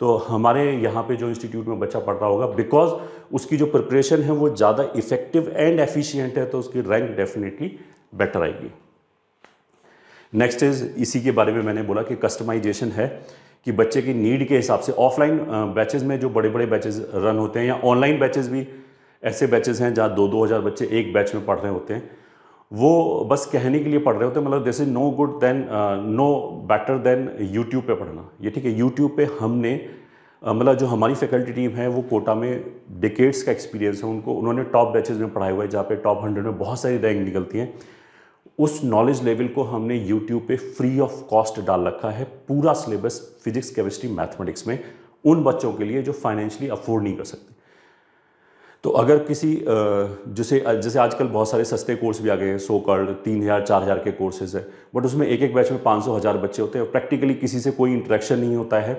तो हमारे यहाँ पे जो इंस्टीट्यूट में बच्चा पढ़ रहा होगा बिकॉज उसकी जो प्रिपरेशन है वो ज़्यादा इफेक्टिव एंड एफिशिएंट है तो उसकी रैंक डेफिनेटली बेटर आएगी नेक्स्ट इज इसी के बारे में मैंने बोला कि कस्टमाइजेशन है कि बच्चे की नीड के हिसाब से ऑफलाइन बैचेज़ में जो बड़े बड़े बैचेज़ रन होते हैं या ऑनलाइन बैचेज़ भी ऐसे बैचेस हैं जहाँ दो दो हज़ार बच्चे एक बैच में पढ़ रहे होते हैं वो बस कहने के लिए पढ़ रहे होते हैं मतलब this is no good than no better than YouTube पे पढ़ना ये ठीक है यूट्यूब पे हमने uh, मतलब जो हमारी फैकल्टी टीम है वो कोटा में डिकेट्स का एक्सपीरियंस है उनको उन्होंने टॉप बैचेज में पढ़ाए हुए हैं जहाँ पे टॉप हंड्रेड में बहुत सारी रैंक निकलती हैं उस नॉलेज लेवल को हमने यूट्यूब पे फ्री ऑफ कॉस्ट डाल रखा है पूरा सिलेबस फिजिक्स केमिस्ट्री मैथमेटिक्स में उन बच्चों के लिए जो फाइनेंशियली अफोर्ड नहीं कर सकते तो अगर किसी जैसे जैसे आजकल बहुत सारे सस्ते कोर्स भी आ गए हैं सो कर्ड तीन हज़ार चार हज़ार के कोर्सेज है बट उसमें एक एक बैच में पाँच सौ हज़ार बच्चे होते हैं प्रैक्टिकली किसी से कोई इंटरेक्शन नहीं होता है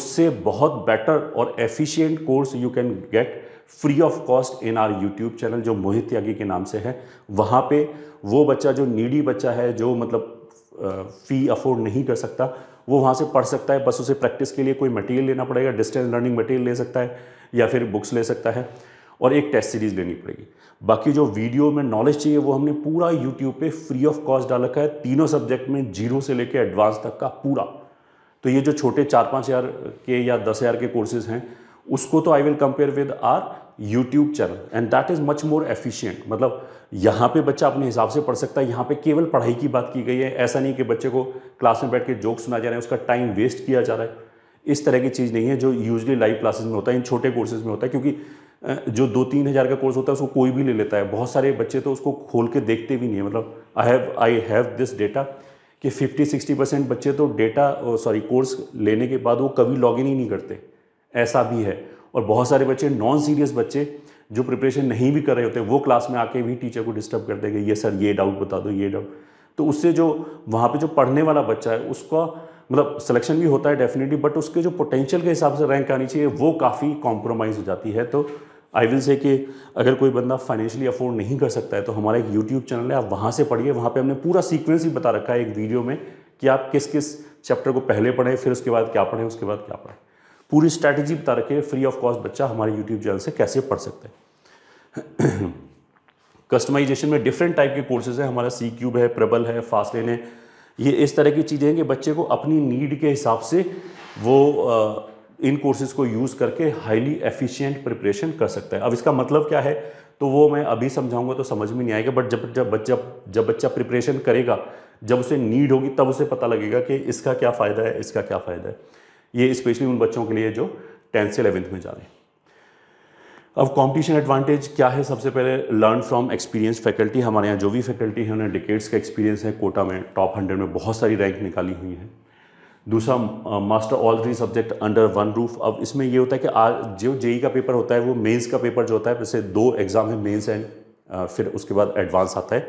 उससे बहुत बेटर और efficient course you can get free of cost in our YouTube channel जो मोहित त्यागी के नाम से है वहाँ पे वो बच्चा जो नीडी बच्चा है जो मतलब फ़ी अफोर्ड नहीं कर सकता वो वहाँ से पढ़ सकता है बस उसे प्रैक्टिस के लिए कोई मटेरियल लेना पड़ेगा डिस्टेंस लर्निंग मटेरियल ले सकता है या फिर बुक्स ले सकता है और एक टेस्ट सीरीज़ लेनी पड़ेगी बाकी जो वीडियो में नॉलेज चाहिए वो हमने पूरा यूट्यूब पे फ्री ऑफ कॉस्ट डाल रखा है तीनों सब्जेक्ट में जीरो से लेकर एडवांस तक का पूरा तो ये जो छोटे चार पाँच हज़ार के या दस हज़ार के कोर्सेज हैं उसको तो I will compare with our YouTube channel and that is much more efficient मतलब यहाँ पे बच्चा अपने हिसाब से पढ़ सकता है यहाँ पे केवल पढ़ाई की बात की गई है ऐसा नहीं कि बच्चे को क्लास में बैठ के जोक सुना जा रहा है उसका टाइम वेस्ट किया जा रहा है इस तरह की चीज़ नहीं है जो यूजली लाइव क्लासेस में होता है इन छोटे कोर्सेज में होता है क्योंकि जो दो तीन हज़ार का कोर्स होता है उसको कोई भी ले लेता है बहुत सारे बच्चे तो उसको खोल के देखते भी नहीं है मतलब I have I have this data कि 50-60 परसेंट बच्चे तो डेटा सॉरी कोर्स लेने के बाद वो कभी इन ही नहीं करते ऐसा भी है और बहुत सारे बच्चे नॉन सीरियस बच्चे जो प्रिपरेशन नहीं भी कर रहे होते वो क्लास में आके भी टीचर को डिस्टर्ब करते कि ये सर ये डाउट बता दो ये डाउट तो उससे जो वहाँ पर जो पढ़ने वाला बच्चा है उसका मतलब सिलेक्शन भी होता है डेफिनेटली बट उसके जो पोटेंशियल के हिसाब से रैंक आनी चाहिए वो काफ़ी कॉम्प्रोमाइज़ हो जाती है तो आई विल से कि अगर कोई बंदा फाइनेंशियली अफोर्ड नहीं कर सकता है तो हमारा एक यूट्यूब चैनल है आप वहाँ से पढ़िए वहाँ पे हमने पूरा सीक्वेंस ही बता रखा है एक वीडियो में कि आप किस किस चैप्टर को पहले पढ़ें फिर उसके बाद क्या पढ़ें उसके बाद क्या पढ़ें पूरी स्ट्रैटेजी बता रखे फ्री ऑफ कॉस्ट बच्चा हमारे यूट्यूब चैनल से कैसे पढ़ सकते हैं कस्टमाइजेशन में डिफरेंट टाइप के कोर्सेज हैं हमारा सी क्यूब है प्रबल है फास्ट लेन है ये इस तरह की चीज़ें हैं कि बच्चे को अपनी नीड के हिसाब से वो इन कोर्सेज़ को यूज़ करके हाईली एफिशिएंट प्रिपरेशन कर सकता है अब इसका मतलब क्या है तो वो मैं अभी समझाऊंगा तो समझ में नहीं आएगा बट जब जब बच्चा जब बच्चा प्रिपरेशन करेगा जब उसे नीड होगी तब उसे पता लगेगा कि इसका क्या फ़ायदा है इसका क्या फ़ायदा है ये स्पेशली उन बच्चों के लिए जो टेंथ से इलेवेंथ में जा रहे हैं अब कंपटीशन एडवांटेज क्या है सबसे पहले लर्न फ्रॉम एक्सपीरियंस फैकल्टी हमारे यहाँ जो भी फैकल्टी है उन्हें डिकेट्स का एक्सपीरियंस है कोटा में टॉप हंड्रेड में बहुत सारी रैंक निकाली हुई है दूसरा master all three subject under one roof अब इसमें ये होता है कि आज जो जेई e का पेपर होता है वो मेंस का पेपर जो होता है जैसे दो एग्ज़ाम है मेंस एंड फिर उसके बाद एडवांस आता है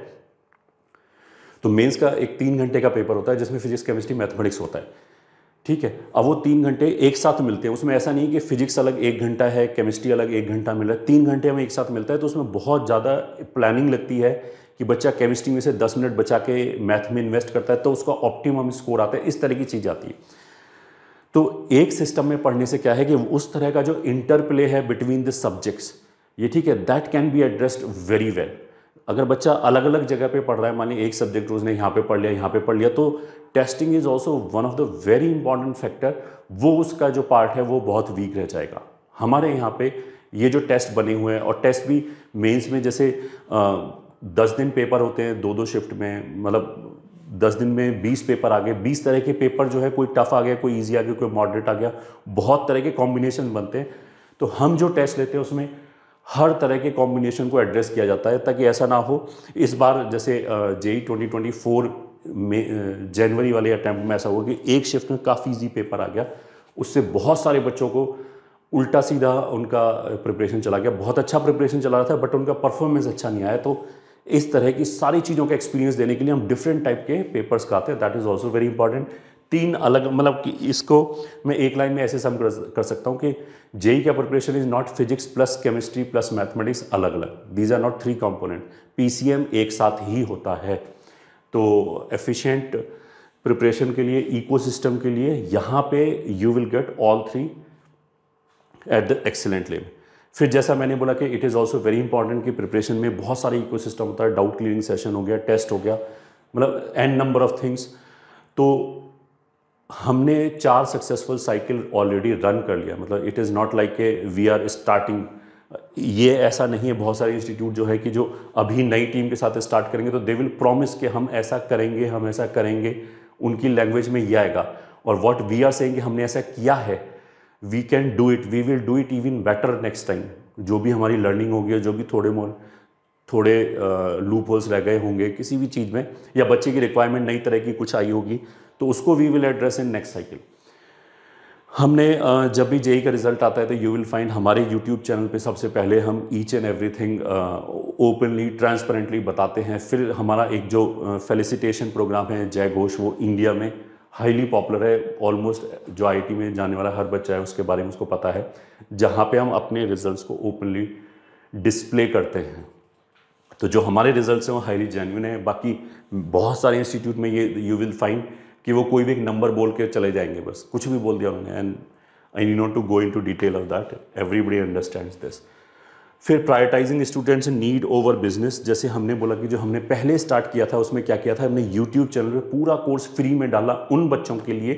तो मेंस का एक तीन घंटे का पेपर होता है जिसमें फिजिक्स केमिस्ट्री मैथमेटिक्स होता है ठीक है अब वो तीन घंटे एक साथ मिलते हैं उसमें ऐसा नहीं कि फिजिक्स अलग एक घंटा है केमिस्ट्री अलग एक घंटा मिल रहा है तीन घंटे हमें एक साथ मिलता है तो उसमें बहुत ज़्यादा प्लानिंग लगती है कि बच्चा केमिस्ट्री में से दस मिनट बचा के मैथ में इन्वेस्ट करता है तो उसका ऑप्टिमम स्कोर आता है इस तरह की चीज़ आती है तो एक सिस्टम में पढ़ने से क्या है कि उस तरह का जो इंटरप्ले है बिटवीन द सब्जेक्ट्स ये ठीक है that can be addressed very well अगर बच्चा अलग अलग जगह पे पढ़ रहा है मानिए एक सब्जेक्ट उसने यहाँ पे पढ़ लिया यहाँ पे पढ़ लिया तो testing is also one of the very important factor वो उसका जो पार्ट है वो बहुत वीक रह जाएगा हमारे यहाँ पे ये जो टेस्ट बने हुए हैं और टेस्ट भी मेंस में जैसे आ, दस दिन पेपर होते हैं दो दो शिफ्ट में मतलब दस दिन में बीस पेपर आ गए बीस तरह के पेपर जो है कोई टफ आ गया कोई ईजी आ गया कोई मॉडरेट आ गया बहुत तरह के कॉम्बिनेशन बनते हैं तो हम जो टेस्ट लेते हैं उसमें हर तरह के कॉम्बिनेशन को एड्रेस किया जाता है ताकि ऐसा ना हो इस बार जैसे जे ट्वेंटी ट्वेंटी फोर में जनवरी वाले अटैम्प्ट में ऐसा हुआ कि एक शिफ्ट में काफ़ी ईजी पेपर आ गया उससे बहुत सारे बच्चों को उल्टा सीधा उनका प्रिपरेशन चला गया बहुत अच्छा प्रिपरेशन चला रहा था बट उनका परफॉर्मेंस अच्छा नहीं आया तो इस तरह की सारी चीज़ों का एक्सपीरियंस देने के लिए हम डिफरेंट टाइप के पेपर्स कराते हैं that is also very important तीन अलग मतलब कि इसको मैं एक लाइन में ऐसे सम कर, कर सकता हूँ कि जेई का preparation is not physics plus chemistry plus mathematics अलग अलग these are not three component P एक साथ ही होता है तो एफिशियंट प्रिपरेशन के लिए इको के लिए यहाँ पे you will get all three at the excellent level फिर जैसा मैंने बोला कि it is also very important कि प्रिपरेशन में बहुत सारे इकोसिस्टम होता है डाउट क्लियरिंग सेशन हो गया टेस्ट हो गया मतलब एंड नंबर ऑफ थिंग्स तो हमने चार सक्सेसफुल साइकिल ऑलरेडी रन कर लिया मतलब it is not like a we are starting ये ऐसा नहीं है बहुत सारे इंस्टीट्यूट जो है कि जो अभी नई टीम के साथ स्टार्ट करेंगे तो दे विल प्रॉमिस कि हम ऐसा करेंगे हम ऐसा करेंगे उनकी लैंग्वेज में ये आएगा और वॉट वी आर सेंगे हमने ऐसा किया है we can do it we will do it even better next time जो भी हमारी लर्निंग होगी जो भी थोड़े मोल थोड़े लूप होल्स रह गए होंगे किसी भी चीज़ में या बच्चे की रिक्वायरमेंट नई तरह की कुछ आई होगी तो उसको we will address in next cycle हमने जब भी जेई e e का रिजल्ट आता है तो यू विल फाइंड हमारे यूट्यूब चैनल पे सबसे पहले हम each and everything openly transparently बताते हैं फिर हमारा एक जो फेलिसिटेशन प्रोग्राम है जय घोष वो इंडिया में हाईली पॉपुलर है ऑलमोस्ट जो आईटी में जाने वाला हर बच्चा है उसके बारे में उसको पता है जहाँ पर हम अपने रिजल्ट को ओपनली डिस्प्ले करते हैं तो जो हमारे रिजल्ट्स हैं वो हाईली जेन्यून है बाकी बहुत सारे इंस्टीट्यूट में ये यू विल फाइंड कि वो कोई भी एक नंबर बोल के चले जाएंगे बस कुछ भी बोल दिया उन्होंने and I need not to go into detail of that everybody understand this फिर prioritizing students need over business जैसे हमने बोला कि जो हमने पहले स्टार्ट किया था उसमें क्या किया था हमने यूट्यूब चैनल पर पूरा कोर्स फ्री में डाला उन बच्चों के लिए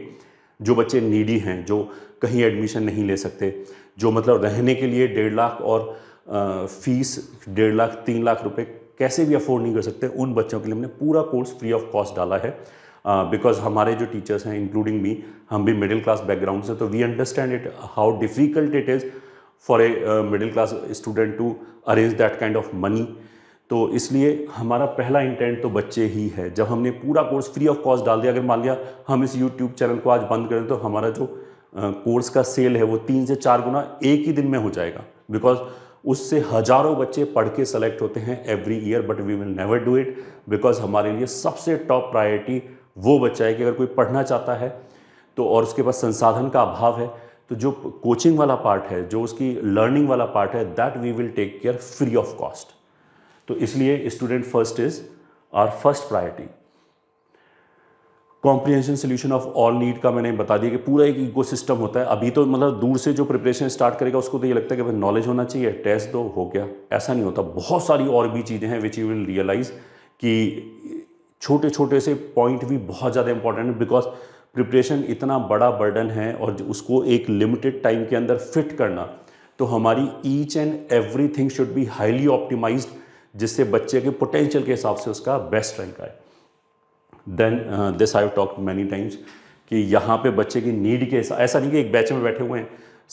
जो बच्चे नीडी हैं जो कहीं एडमिशन नहीं ले सकते जो मतलब रहने के लिए डेढ़ लाख और फीस डेढ़ लाख तीन लाख रुपए कैसे भी अफोर्ड नहीं कर सकते उन बच्चों के लिए हमने पूरा कोर्स फ्री ऑफ कॉस्ट डाला है बिकॉज uh, हमारे जो टीचर्स हैं इंक्लूडिंग मी हम भी मिडिल क्लास बैकग्राउंड से तो we understand it how difficult it is for a middle class student to arrange that kind of money तो इसलिए हमारा पहला इंटेंट तो बच्चे ही है जब हमने पूरा कोर्स फ्री ऑफ कॉस्ट डाल दिया अगर मान लिया हम इस यूट्यूब चैनल को आज बंद करें तो हमारा जो कोर्स uh, का सेल है वो तीन से चार गुना एक ही दिन में हो जाएगा बिकॉज उससे हजारों बच्चे पढ़ के सेलेक्ट होते हैं every year but we will never do it because हमारे लिए सबसे टॉप प्रायोरिटी वो बच्चा है कि अगर कोई पढ़ना चाहता है तो और उसके पास संसाधन का अभाव है तो जो कोचिंग वाला पार्ट है जो उसकी लर्निंग वाला पार्ट है that we will take care free of cost तो इसलिए student first is our first priority comprehension solution of all need का मैंने बता दिया कि पूरा एक इको सिस्टम होता है अभी तो मतलब दूर से जो प्रिपरेशन स्टार्ट करेगा उसको तो ये लगता है कि भाई नॉलेज होना चाहिए टेस्ट दो हो गया ऐसा नहीं होता बहुत सारी और भी चीज़ें हैं विच यू विल रियलाइज़ कि छोटे छोटे से पॉइंट भी बहुत ज़्यादा इंपॉर्टेंट है बिकॉज प्रिपरेशन इतना बड़ा बर्डन है और उसको एक लिमिटेड टाइम के अंदर फिट करना तो हमारी each and every everything should be highly optimise जिससे बच्चे के पोटेंशियल के हिसाब से उसका बेस्ट रैंक आए then this I talk many times कि यहाँ पे बच्चे की नीड के हिसाब ऐसा नहीं कि एक बैच में बैठे हुए हैं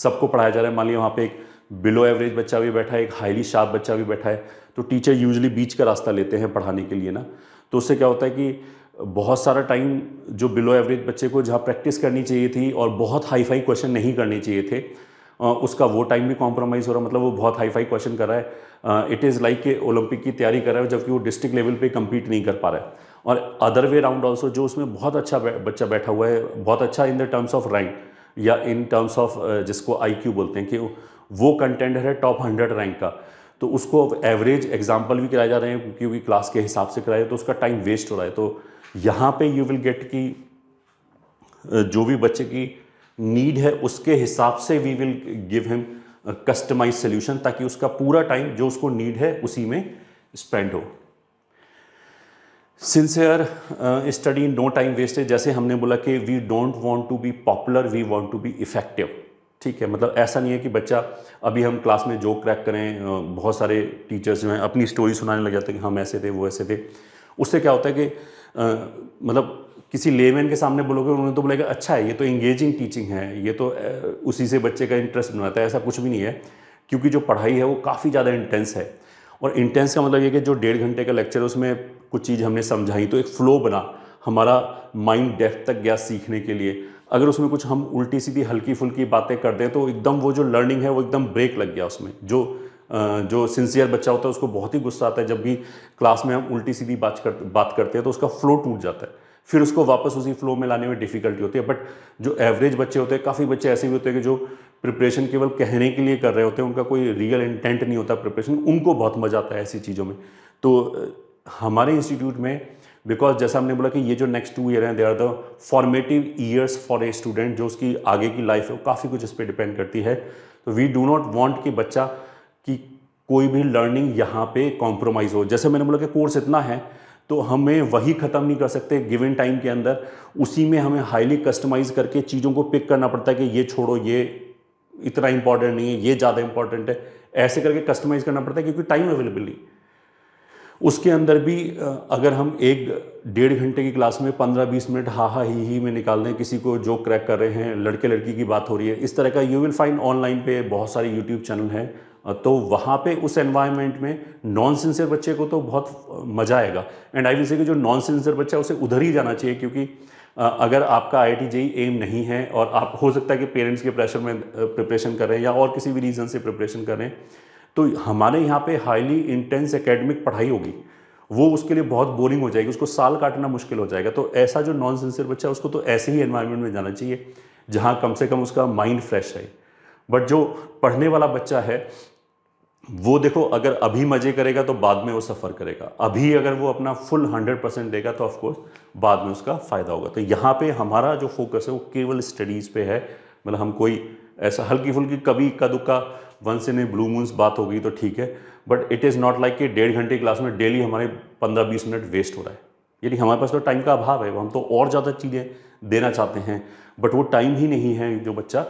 सबको पढ़ाया जा रहा है मान लिया वहाँ पे एक बिलो एवरेज बच्चा भी बैठा है एक हाईली शार्प बच्चा भी बैठा है तो टीचर यूजली बीच का रास्ता लेते हैं पढ़ाने के लिए ना तो उससे क्या होता है कि बहुत सारा टाइम जो बिलो एवरेज बच्चे को जहाँ प्रैक्टिस करनी चाहिए थी और बहुत हाई फाई क्वेश्चन नहीं करने चाहिए थे उसका वो टाइम भी कॉम्प्रोमाइज़ हो रहा मतलब वो बहुत हाई फाई क्वेश्चन कर रहा है इट इज़ लाइक के ओलंपिक की तैयारी कर रहा है जबकि वो डिस्ट्रिक्ट लेवल पे कम्पीट नहीं कर पा रहा है और अदर वे राउंड ऑल्सो जो उसमें बहुत अच्छा बच्चा बैठा हुआ है बहुत अच्छा in the terms of rank या इन टर्म्स ऑफ जिसको आई बोलते हैं कि वो कंटेंडर है टॉप हंड्रेड रैंक का तो उसको अब एवरेज एग्जाम्पल भी कराए जा रहे हैं क्योंकि क्लास के हिसाब से कराए तो उसका टाइम वेस्ट हो रहा है तो यहाँ पे यू विल गेट की जो भी बच्चे की नीड है उसके हिसाब से we will give him customise solution ताकि उसका पूरा टाइम जो उसको नीड है उसी में स्पेंड हो sincere study no time wastage जैसे हमने बोला कि we don't want to be popular we want to be effective ठीक है मतलब ऐसा नहीं है कि बच्चा अभी हम क्लास में जोक क्रैक करें बहुत सारे टीचर्स जो हैं अपनी स्टोरी सुनाने लग जाते हैं कि हम ऐसे थे वो ऐसे थे उससे क्या होता है कि आ, मतलब किसी लेमैन के सामने बोलोगे उन्होंने तो बोलेगा अच्छा तो है ये तो इंगेजिंग टीचिंग है ये तो उसी से बच्चे का इंटरेस्ट बनाता है ऐसा कुछ भी नहीं है क्योंकि जो पढ़ाई है वो काफ़ी ज़्यादा इंटेंस है और इंटेंस का मतलब ये कि जो डेढ़ घंटे का लेक्चर उसमें कुछ चीज़ हमने समझाई तो एक फ़्लो बना हमारा माइंड डेफ तक गया सीखने के लिए अगर उसमें कुछ हम उल्टी सीधी हल्की फुल्की बातें कर दें तो एकदम वो जो लर्निंग है वो एकदम ब्रेक लग गया उसमें जो जो सिंसियर बच्चा होता है उसको बहुत ही गुस्सा आता है जब भी क्लास में हम उल्टी सीधी बात कर बात करते हैं तो उसका फ्लो टूट जाता है फिर उसको वापस उसी फ्लो में लाने में डिफ़िकल्टी होती है बट जो एवरेज बच्चे होते हैं काफ़ी बच्चे ऐसे भी होते हैं कि जो प्रिपरेशन केवल कहने के लिए कर रहे होते हैं उनका कोई रियल इंटेंट नहीं होता प्रिपरेशन उनको बहुत मज़ा आता है ऐसी चीज़ों में तो हमारे इंस्टीट्यूट में बिकॉज जैसा हमने बोला कि ये जो नेक्स्ट टू ईयर हैं they are the formative years for a student जो उसकी आगे की लाइफ है काफ़ी कुछ इस पर डिपेंड करती है तो वी डू नॉट वॉन्ट कि बच्चा की कोई भी लर्निंग यहाँ पे कॉम्प्रोमाइज़ हो जैसे मैंने बोला कि कोर्स इतना है तो हमें वही ख़त्म नहीं कर सकते गिवन टाइम के अंदर उसी में हमें हाईली कस्टमाइज़ करके चीज़ों को पिक करना पड़ता है कि ये छोड़ो ये इतना इंपॉर्टेंट नहीं है ये ज़्यादा इंपॉर्टेंट है ऐसे करके कस्टमाइज़ करना पड़ता है क्योंकि टाइम अवेलेबल नहीं उसके अंदर भी अगर हम एक डेढ़ घंटे की क्लास में पंद्रह बीस मिनट हा हा ही ही में निकाल दें किसी को जो क्रैक कर रहे हैं लड़के लड़की की बात हो रही है इस तरह का यू विल फाइंड ऑनलाइन पे बहुत सारे यूट्यूब चैनल हैं तो वहाँ पे उस एनवायरनमेंट में नॉन सेंसियर बच्चे को तो बहुत मज़ा आएगा एंड आई विल से कि जो नॉन सेंसियर बच्चा है उसे उधर ही जाना चाहिए क्योंकि अगर आपका आई आई एम नहीं है और आप हो सकता है कि पेरेंट्स के प्रेशर में प्रिपरेशन कर रहे हैं या और किसी भी रीज़न से प्रिपरेशन कर रहे हैं तो हमारे यहाँ पे हाईली इंटेंस एकेडमिक पढ़ाई होगी वो उसके लिए बहुत बोरिंग हो जाएगी उसको साल काटना मुश्किल हो जाएगा तो ऐसा जो नॉन सिंसियर बच्चा है उसको तो ऐसे ही एनवायरनमेंट में जाना चाहिए जहाँ कम से कम उसका माइंड फ्रेश है बट जो पढ़ने वाला बच्चा है वो देखो अगर अभी मज़े करेगा तो बाद में वो सफ़र करेगा अभी अगर वो अपना फुल हंड्रेड परसेंट देगा तो ऑफकोर्स बाद में उसका फ़ायदा होगा तो यहाँ पे हमारा जो फोकस है वो केवल स्टडीज़ पे है मतलब हम कोई ऐसा हल्की फुल्की कभी इक्का दुक्का once in a blue moons बात हो गई तो ठीक है but it is not like कि डेढ़ घंटे क्लास में डेली हमारे पंद्रह बीस मिनट वेस्ट हो रहा है यानी हमारे पास तो टाइम का अभाव है हम तो और ज़्यादा चीज़ें देना चाहते हैं बट वो टाइम ही नहीं है जो बच्चा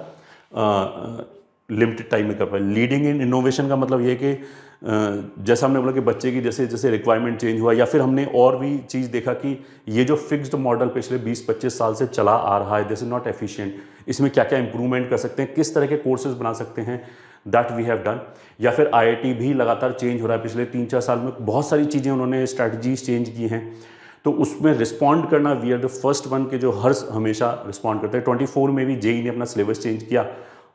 लिमिटेड टाइम में कर पाए लीडिंग इन इनोवेशन का मतलब ये कि जैसा हमने बोला कि बच्चे की जैसे जैसे रिक्वायरमेंट चेंज हुआ या फिर हमने और भी चीज़ देखा कि ये जो फिक्स्ड मॉडल पिछले 20-25 साल से चला आ रहा है दिस इज़ नॉट एफिशिएंट इसमें क्या क्या इंप्रूवमेंट कर सकते हैं किस तरह के कोर्सेज बना सकते हैं दैट वी हैव डन या फिर आई भी लगातार चेंज हो रहा है पिछले तीन चार साल में बहुत सारी चीज़ें उन्होंने स्ट्रैटेजीज चेंज की हैं तो उसमें रिस्पॉन्ड करना we are the first one के जो हर हमेशा रिस्पॉन्ड करते हैं ट्वेंटी फोर में भी जेई e ने अपना सिलेबस चेंज किया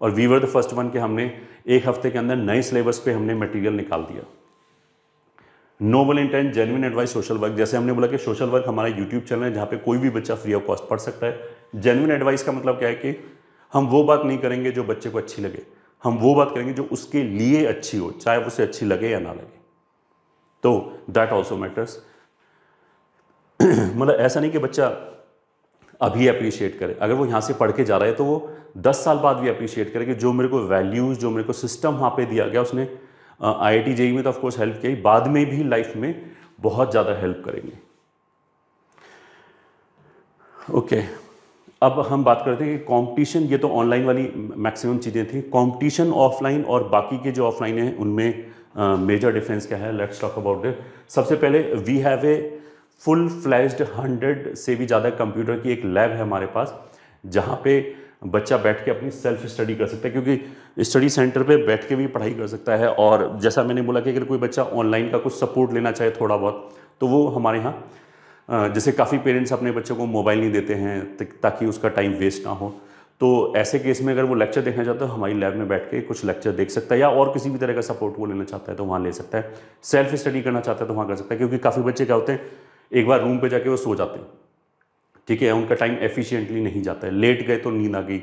और we are the first one के हमने एक हफ्ते के अंदर नए सिलेबस पे हमने मटेरियल निकाल दिया noble intent genuine advice social work जैसे हमने बोला कि सोशल वर्क हमारा यूट्यूब चैनल है जहाँ पे कोई भी बच्चा फ्री ऑफ कॉस्ट पढ़ सकता है जेनविन एडवाइस का मतलब क्या है कि हम वो बात नहीं करेंगे जो बच्चे को अच्छी लगे हम वो बात करेंगे जो उसके लिए अच्छी हो चाहे उसे अच्छी लगे या ना लगे तो दैट ऑल्सो मैटर्स मतलब ऐसा नहीं कि बच्चा अभी अप्रिशिएट करे अगर वो यहाँ से पढ़ के जा रहा है तो वो दस साल बाद भी अप्रिशिएट करे कि जो मेरे को वैल्यूज़ जो मेरे को सिस्टम वहाँ पे दिया गया उसने आई आई टी में तो ऑफकोर्स हेल्प की बाद में भी लाइफ में बहुत ज़्यादा हेल्प करेंगे ओके okay. अब हम बात करते हैं कि कंपटीशन ये तो ऑनलाइन वाली मैक्सिमम चीज़ें थी कंपटीशन ऑफलाइन और बाकी के जो ऑफलाइन हैं उनमें मेजर डिफरेंस क्या है लेट्स टॉक अबाउट इट सबसे पहले we have a full fledged hundred से भी ज़्यादा कंप्यूटर की एक लैब है हमारे पास जहाँ पे बच्चा बैठ के अपनी सेल्फ स्टडी कर सकता है क्योंकि स्टडी सेंटर पे बैठ के भी पढ़ाई कर सकता है और जैसा मैंने बोला कि अगर कोई बच्चा ऑनलाइन का कुछ सपोर्ट लेना चाहे थोड़ा बहुत तो वो हमारे यहाँ जैसे काफ़ी पेरेंट्स अपने बच्चों को मोबाइल नहीं देते हैं ताकि उसका टाइम वेस्ट ना हो तो ऐसे केस में अगर वो लेक्चर देखना चाहता है तो हमारी लैब में बैठ के कुछ लेक्चर देख सकता है या और किसी भी तरह का सपोर्ट वो लेना चाहता है तो वहाँ ले सकता है सेल्फ स्टडी करना चाहता है तो वहाँ कर सकता है क्योंकि काफ़ी बच्चे क्या होते हैं एक बार रूम पर जाके वो सो जाते हैं ठीक है उनका टाइम एफिशियंटली नहीं जाता है लेट गए तो नींद आ गई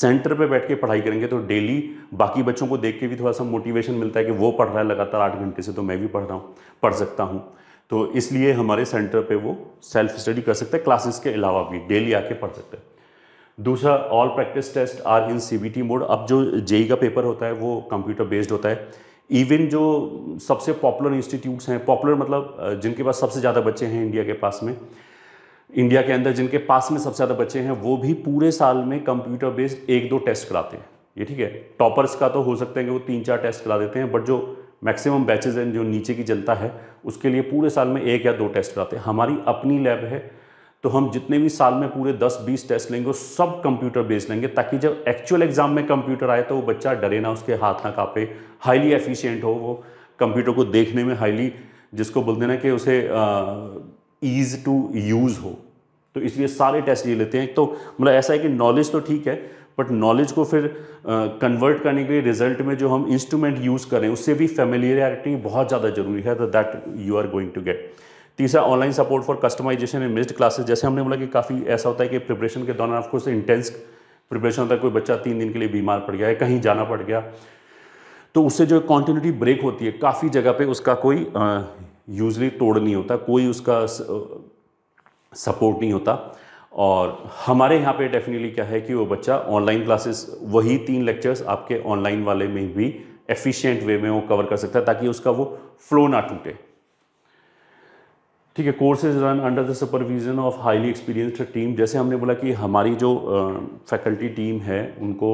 सेंटर पे बैठ के पढ़ाई करेंगे तो डेली बाकी बच्चों को देख के भी थोड़ा सा मोटिवेशन मिलता है कि वो पढ़ रहा है लगातार आठ घंटे से तो मैं भी पढ़ रहा हूँ पढ़ सकता हूँ तो इसलिए हमारे सेंटर पे वो सेल्फ स्टडी कर सकते हैं क्लासेस के अलावा भी डेली आके पढ़ सकते हैं दूसरा all practice test are in C mode अब जो जेई e e का पेपर होता है वो कंप्यूटर बेस्ड होता है इवन जो सबसे पॉपुलर इंस्टीट्यूट्स हैं पॉपुलर मतलब जिनके पास सबसे ज़्यादा बच्चे हैं इंडिया के पास में इंडिया के अंदर जिनके पास में सबसे ज़्यादा बच्चे हैं वो भी पूरे साल में कंप्यूटर बेस्ड एक दो टेस्ट कराते हैं ये ठीक है टॉपर्स का तो हो सकता है कि वो तीन चार टेस्ट करा देते हैं बट जो मैक्सिमम बैचेज हैं जो नीचे की जनता है उसके लिए पूरे साल में एक या दो टेस्ट कराते हैं हमारी अपनी लैब है तो हम जितने भी साल में पूरे 10-20 टेस्ट लेंगे वो सब कंप्यूटर बेस्ड लेंगे ताकि जब एक्चुअल एग्जाम में कंप्यूटर आए तो वो बच्चा डरे ना उसके हाथ ना कापे हाईली एफिशिएंट हो वो कंप्यूटर को देखने में हाईली जिसको बोल देना कि उसे ईज़ टू यूज़ हो तो इसलिए सारे टेस्ट ये लेते हैं तो मतलब ऐसा है कि नॉलेज तो ठीक है बट नॉलेज को फिर कन्वर्ट uh, करने के लिए रिजल्ट में जो हम इंस्ट्रूमेंट यूज़ करें उससे भी फेमिलियरिटी बहुत ज़्यादा जरूरी है that you are going to get तीसरा online support for customization and missed classes जैसे हमने बोला कि काफ़ी ऐसा होता है कि प्रिपरेशन के दौरान आपको से इंटेंस प्रिपरेशन होता है कोई बच्चा तीन दिन के लिए बीमार पड़ गया है कहीं जाना पड़ गया तो उससे जो कॉन्टीन्यूटी ब्रेक होती है काफ़ी जगह पे उसका कोई यूजली तोड़ नहीं होता कोई उसका सपोर्ट नहीं होता और हमारे यहाँ पे डेफिनेटली क्या है कि वो बच्चा ऑनलाइन क्लासेस वही तीन लेक्चर्स आपके ऑनलाइन वाले में भी एफिशिएंट वे में वो कवर कर सकता है ताकि उसका वो फ्लो ना टूटे ठीक है courses run under the supervision of highly experienced team जैसे हमने बोला कि हमारी जो फैकल्टी टीम है उनको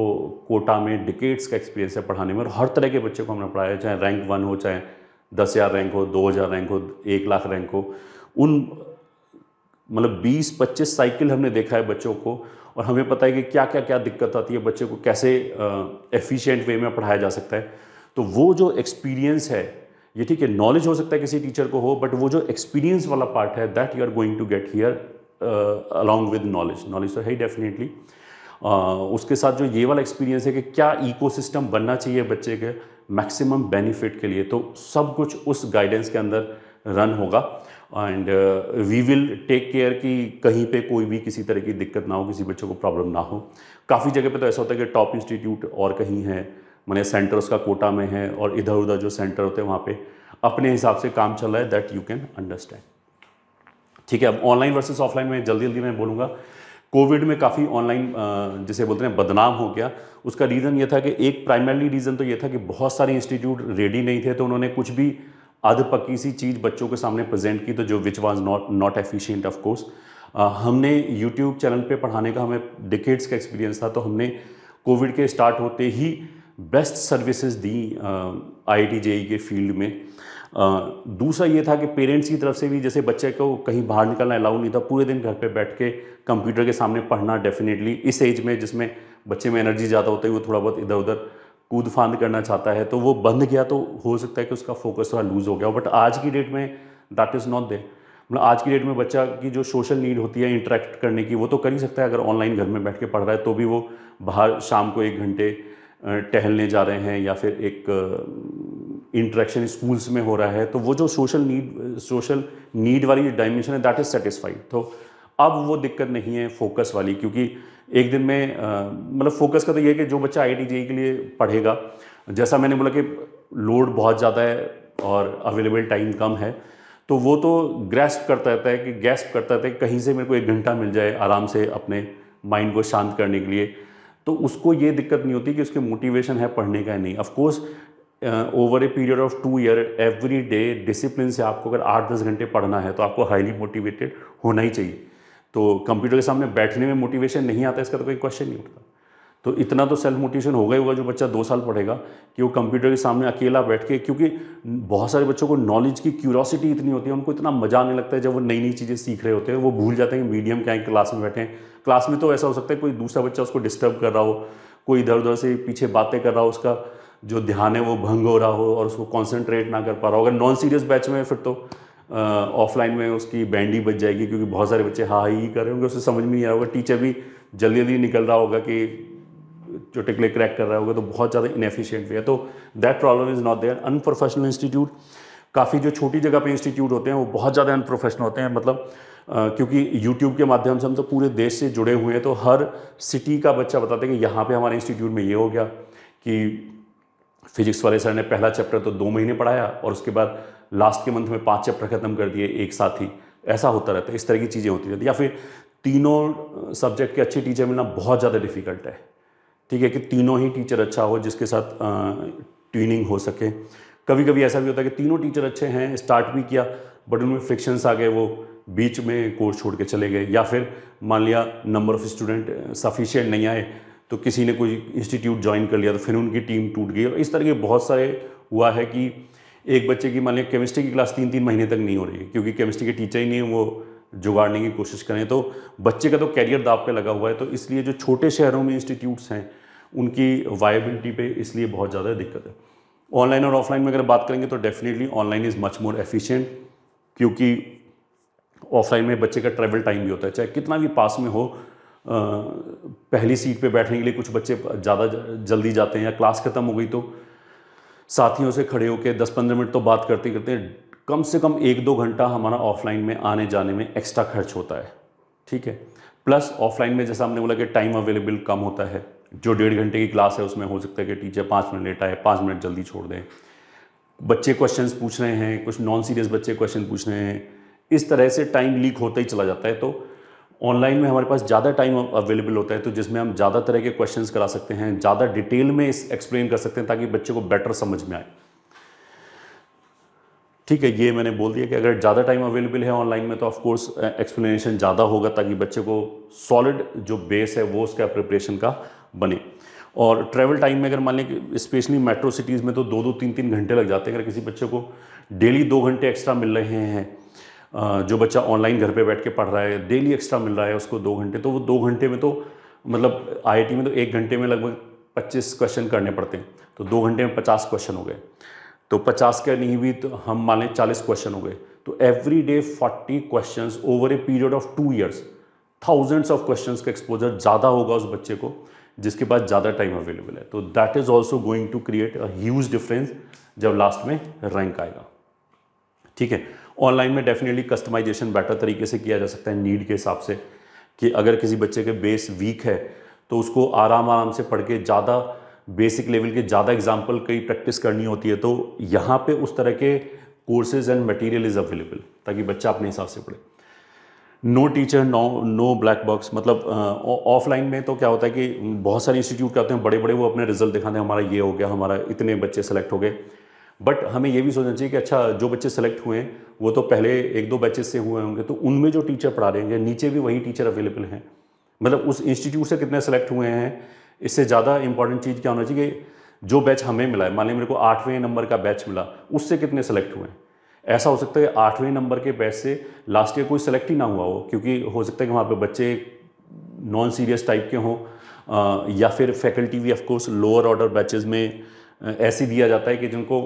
कोटा में डिकेट्स का एक्सपीरियंस है पढ़ाने में और हर तरह के बच्चे को हमने पढ़ाया चाहे रैंक वन हो चाहे दस हज़ार रैंक हो दो हज़ार रैंक हो एक लाख रैंक हो उन मतलब 20-25 साइकिल हमने देखा है बच्चों को और हमें पता है कि क्या क्या क्या दिक्कत आती है बच्चे को कैसे एफिशिएंट वे में पढ़ाया जा सकता है तो वो जो एक्सपीरियंस है ये ठीक है नॉलेज हो सकता है किसी टीचर को हो बट वो जो एक्सपीरियंस वाला पार्ट है that you are going to get here along with knowledge knowledge तो है ही डेफिनेटली उसके साथ जो ये वाला एक्सपीरियंस है कि क्या इको बनना चाहिए बच्चे के मैक्सिमम बेनिफिट के लिए तो सब कुछ उस गाइडेंस के अंदर रन होगा and we will take care कि कहीं पे कोई भी किसी तरह की दिक्कत ना हो किसी बच्चों को प्रॉब्लम ना हो काफ़ी जगह पे तो ऐसा होता है कि टॉप इंस्टीट्यूट और कहीं है मैंने सेंटर उसका कोटा में है और इधर उधर जो सेंटर होते हैं वहाँ पे अपने हिसाब से काम चल रहा है दैट यू कैन अंडरस्टैंड ठीक है अब ऑनलाइन वर्सेज ऑफलाइन में जल्दी जल्दी मैं बोलूँगा कोविड में काफ़ी ऑनलाइन जिसे बोलते हैं बदनाम हो गया उसका रीज़न ये था कि एक प्राइमरली रीज़न तो ये था कि बहुत सारे इंस्टीट्यूट रेडी नहीं थे तो उन्होंने कुछ भी आध पक्की सी चीज़ बच्चों के सामने प्रेजेंट की तो जो which was not not efficient of course हमने यूट्यूब चैनल पे पढ़ाने का हमें डिकेट्स का एक्सपीरियंस था तो हमने कोविड के स्टार्ट होते ही बेस्ट सर्विसेज दी आई आई टी के फील्ड में uh, दूसरा ये था कि पेरेंट्स की तरफ से भी जैसे बच्चे को कहीं बाहर निकलना अलाउ नहीं था पूरे दिन घर पे बैठ के कंप्यूटर के सामने पढ़ना डेफिनेटली इस एज में जिसमें बच्चे में एनर्जी ज़्यादा होती है वो थोड़ा बहुत इधर उधर कूद फांद करना चाहता है तो वो बंद गया तो हो सकता है कि उसका फोकस थोड़ा लूज़ हो गया बट आज की डेट में दैट इज़ नॉट देर मतलब आज की डेट में बच्चा की जो सोशल नीड होती है इंटरेक्ट करने की वो तो कर ही सकता है अगर ऑनलाइन घर में बैठ के पढ़ रहा है तो भी वो बाहर शाम को एक घंटे टहलने जा रहे हैं या फिर एक इंट्रैक्शन स्कूल्स में हो रहा है तो वो जो सोशल नीड सोशल नीड वाली डायमेंशन है दैट इज़ सेटिस्फाइड तो अब वो दिक्कत नहीं है फोकस वाली क्योंकि एक दिन में मतलब फोकस का तो ये है कि जो बच्चा आई टी e के लिए पढ़ेगा जैसा मैंने बोला कि लोड बहुत ज़्यादा है और अवेलेबल टाइम कम है तो वो तो ग्रैस्प करता रहता है कि गैस्प करता रहता है कहीं से मेरे को एक घंटा मिल जाए आराम से अपने माइंड को शांत करने के लिए तो उसको ये दिक्कत नहीं होती कि उसके मोटिवेशन है पढ़ने का है नहीं of course over a period of two year every day discipline से आपको अगर आठ दस घंटे पढ़ना है तो आपको हाईली मोटिवेटेड होना ही चाहिए तो कंप्यूटर के सामने बैठने में मोटिवेशन नहीं आता इसका तो कोई क्वेश्चन नहीं उठता तो इतना तो सेल्फ मोटिवेशन होगा ही होगा जो बच्चा दो साल पढ़ेगा कि वो कंप्यूटर के सामने अकेला बैठ के क्योंकि बहुत सारे बच्चों को नॉलेज की क्यूरोसिटी इतनी होती है उनको इतना मजा आने लगता है जब वो नई नई चीज़ें सीख रहे होते हैं वो भूल जाते हैं कि मीडियम क्या है क्लास में बैठे हैं क्लास में तो ऐसा हो सकता है कोई दूसरा बच्चा उसको डिस्टर्ब कर रहा हो कोई इधर उधर से पीछे बातें कर रहा हो उसका जो ध्यान है वो भंग हो रहा हो और उसको कॉन्सेंट्रेट ना कर पा रहा हो अगर नॉन सीरियस बैच में फिर तो ऑफलाइन में उसकी बैंडी बच जाएगी क्योंकि बहुत सारे बच्चे हाँ ही कर रहे होंगे उसे समझ में नहीं आया होगा टीचर भी जल्दी जल्दी निकल रहा होगा कि जो टिकले क्रैक कर रहा होगा तो बहुत ज़्यादा इनफिशियंट भी है तो that problem is not there unprofessional institute काफ़ी जो छोटी जगह पे इंस्टीट्यूट होते हैं वो बहुत ज़्यादा अनप्रोफेशनल होते हैं मतलब आ, क्योंकि यूट्यूब के माध्यम से हम तो पूरे देश से जुड़े हुए हैं तो हर सिटी का बच्चा बताते हैं कि यहाँ पे हमारे इंस्टीट्यूट में ये हो गया कि फिजिक्स वाले सर ने पहला चैप्टर तो दो महीने पढ़ाया और उसके बाद लास्ट के मंथ में पाँच चैप्टर ख़त्म कर दिए एक साथ ही ऐसा होता रहता है इस तरह की चीज़ें होती रहती या फिर तीनों सब्जेक्ट के अच्छे टीचर मिलना बहुत ज़्यादा डिफ़िकल्ट है ठीक है कि तीनों ही टीचर अच्छा हो जिसके साथ ट्यूनिंग हो सके कभी कभी ऐसा भी होता है कि तीनों टीचर अच्छे हैं स्टार्ट भी किया बट उनमें फ्रिक्शंस आ गए वो बीच में कोर्स छोड़ के चले गए या फिर मान लिया नंबर ऑफ़ स्टूडेंट सफिशियंट नहीं आए तो किसी ने कोई इंस्टीट्यूट ज्वाइन कर लिया तो फिर उनकी टीम टूट गई और इस तरह के बहुत सारे हुआ है कि एक बच्चे की मान लिया केमिस्ट्री की क्लास तीन तीन महीने तक नहीं हो रही है क्योंकि केमिस्ट्री के टीचर ही नहीं वो जुगाड़ने की कोशिश करें तो बच्चे का तो कैरियर दाब पे लगा हुआ है तो इसलिए जो छोटे शहरों में इंस्टीट्यूट्स हैं उनकी वायबिलिटी पे इसलिए बहुत ज़्यादा दिक्कत है ऑनलाइन और ऑफलाइन में अगर बात करेंगे तो definitely online is much more efficient क्योंकि ऑफलाइन में बच्चे का ट्रैवल टाइम भी होता है चाहे कितना भी पास में हो पहली सीट पर बैठने के लिए कुछ बच्चे ज़्यादा जल्दी जाते हैं या क्लास ख़त्म हो गई तो साथियों से खड़े होकर दस पंद्रह मिनट तो बात करते करते कम से कम एक दो घंटा हमारा ऑफलाइन में आने जाने में एक्स्ट्रा खर्च होता है ठीक है प्लस ऑफलाइन में जैसा हमने बोला कि टाइम अवेलेबल कम होता है जो डेढ़ घंटे की क्लास है उसमें हो सकता है कि टीचर पाँच मिनट लेट आए पाँच मिनट जल्दी छोड़ दें बच्चे क्वेश्चन पूछ रहे हैं कुछ नॉन सीरियस बच्चे क्वेश्चन पूछ रहे हैं इस तरह से टाइम लीक होता ही चला जाता है तो ऑनलाइन में हमारे पास ज़्यादा टाइम अवेलेबल होता है तो जिसमें हम ज़्यादा तरह के क्वेश्चंस करा सकते हैं ज़्यादा डिटेल में इस एक्सप्लेन कर सकते हैं ताकि बच्चे को बेटर समझ में आए ठीक है ये मैंने बोल दिया कि अगर ज़्यादा टाइम अवेलेबल है ऑनलाइन में तो ऑफकोर्स एक्सप्लेनेशन ज़्यादा होगा ताकि बच्चे को सॉलिड जो बेस है वो उसका प्रिपरेशन का बने और ट्रैवल टाइम में अगर मान लें कि स्पेशली मेट्रो सिटीज़ में तो दो दो तीन तीन घंटे लग जाते हैं अगर किसी बच्चे को डेली दो घंटे एक्स्ट्रा मिल रहे हैं जो बच्चा ऑनलाइन घर पे बैठ के पढ़ रहा है डेली एक्स्ट्रा मिल रहा है उसको दो घंटे तो वो दो घंटे में तो मतलब आई में तो एक घंटे में लगभग पच्चीस क्वेश्चन करने पड़ते हैं तो दो घंटे में पचास क्वेश्चन हो गए तो पचास के नहीं भी तो हम मान लें चालीस क्वेश्चन हो गए तो every day forty question over a period of two years thousands of question का एक्सपोजर ज़्यादा होगा उस बच्चे को जिसके पास ज़्यादा टाइम अवेलेबल है तो that is also going to create a huge difference जब लास्ट में रैंक आएगा ठीक है ऑनलाइन में डेफिनेटली कस्टमाइजेशन बेटर तरीके से किया जा सकता है नीड के हिसाब से कि अगर किसी बच्चे के बेस वीक है तो उसको आराम आराम से पढ़ के ज़्यादा बेसिक लेवल के ज़्यादा एग्जाम्पल कई प्रैक्टिस करनी होती है तो यहाँ पर उस तरह के courses and material is available ताकि बच्चा अपने हिसाब से पढ़े no teacher no no black box मतलब ऑफलाइन में तो क्या होता है कि बहुत सारे इंस्टीट्यूट क्या होते हैं बड़े बड़े वो अपने रिजल्ट दिखाते हैं हमारा ये हो गया हमारा इतने बच्चे सेलेक्ट हो गए बट हमें ये भी सोचना चाहिए कि अच्छा जो बच्चे सेलेक्ट हुए हैं वो तो पहले एक दो बैचेस से हुए होंगे तो उनमें जो टीचर पढ़ा रहे हैं नीचे भी वही टीचर अवेलेबल हैं मतलब उस इंस्टीट्यूट से कितने सेलेक्ट हुए हैं इससे ज़्यादा इंपॉर्टेंट चीज़ क्या होना चाहिए कि जो बैच हमें मिला है मान लीजिए मेरे को आठवें नंबर का बैच मिला उससे कितने सेलेक्ट हुए हैं ऐसा हो सकता है आठवें नंबर के बैच से लास्ट ईयर कोई सेलेक्ट ही ना हुआ हो क्योंकि हो सकता है कि वहाँ पर बच्चे नॉन सीरियस टाइप के हों या फिर फैकल्टी भी ऑफकोर्स लोअर ऑर्डर बैचेज़ में ऐसे दिया जाता है कि जिनको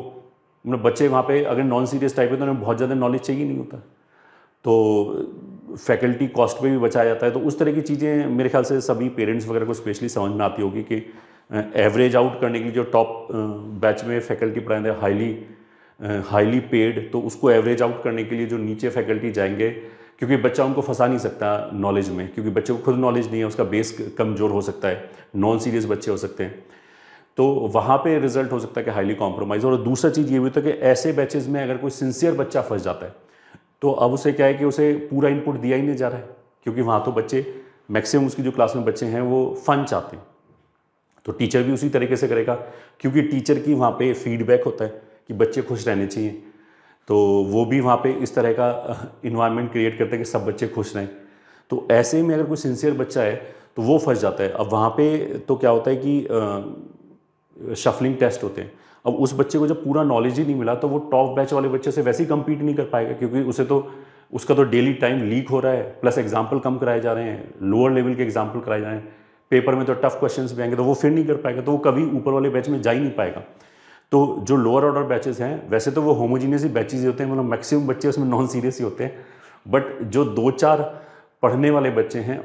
मतलब बच्चे वहाँ पे अगर नॉन सीरियस टाइप है तो उन्हें बहुत ज़्यादा नॉलेज चाहिए नहीं होता तो फैकल्टी कॉस्ट पे भी बचाया जाता है तो उस तरह की चीज़ें मेरे ख्याल से सभी पेरेंट्स वगैरह को स्पेशली समझ में आती होगी कि एवरेज आउट करने के लिए जो टॉप बैच में फैकल्टी पढ़ाएंगे हाईली हाईली पेड तो उसको एवरेज आउट करने के लिए जो नीचे फैकल्टी जाएंगे क्योंकि बच्चा उनको फंसा नहीं सकता नॉलेज में क्योंकि बच्चे को खुद नॉलेज नहीं है उसका बेस कमज़ोर हो सकता है नॉन सीरियस बच्चे हो सकते हैं तो वहाँ पे रिजल्ट हो सकता है कि हाईली कॉम्प्रोमाइज और दूसरा चीज़ ये भी होता है कि ऐसे बैचेज़ में अगर कोई सिंसियर बच्चा फंस जाता है तो अब उसे क्या है कि उसे पूरा इनपुट दिया ही नहीं जा रहा है क्योंकि वहाँ तो बच्चे मैक्सिमम उसकी जो क्लास में बच्चे हैं वो फ़न चाहते हैं तो टीचर भी उसी तरीके से करेगा क्योंकि टीचर की वहाँ पर फीडबैक होता है कि बच्चे खुश रहने चाहिए तो वो भी वहाँ पर इस तरह का इन्वायरमेंट क्रिएट करते हैं कि सब बच्चे खुश रहें तो ऐसे में अगर कोई सिंसियर बच्चा है तो वो फंस जाता है अब वहाँ पर तो क्या होता है कि शफलिंग टेस्ट होते हैं अब उस बच्चे को जब पूरा नॉलेज ही नहीं मिला तो वो टॉप बैच वाले बच्चे से वैसे ही कम्पीट नहीं कर पाएगा क्योंकि उसे तो उसका तो डेली टाइम लीक हो रहा है प्लस एग्जाम्पल कम कराए जा रहे हैं लोअर लेवल के एग्जाम्पल कराए जा रहे हैं पेपर में तो टफ क्वेश्चंस भी आएंगे तो वो फिर नहीं कर पाएगा तो वो कभी ऊपर वाले बैच में जा ही नहीं पाएगा तो जो लोअर ऑर्डर बैचेस हैं वैसे तो वो होमोजीनियस ही बैचेज होते हैं मतलब मैक्सिमम बच्चे उसमें नॉन सीरियस ही होते हैं बट जो दो चार पढ़ने वाले बच्चे हैं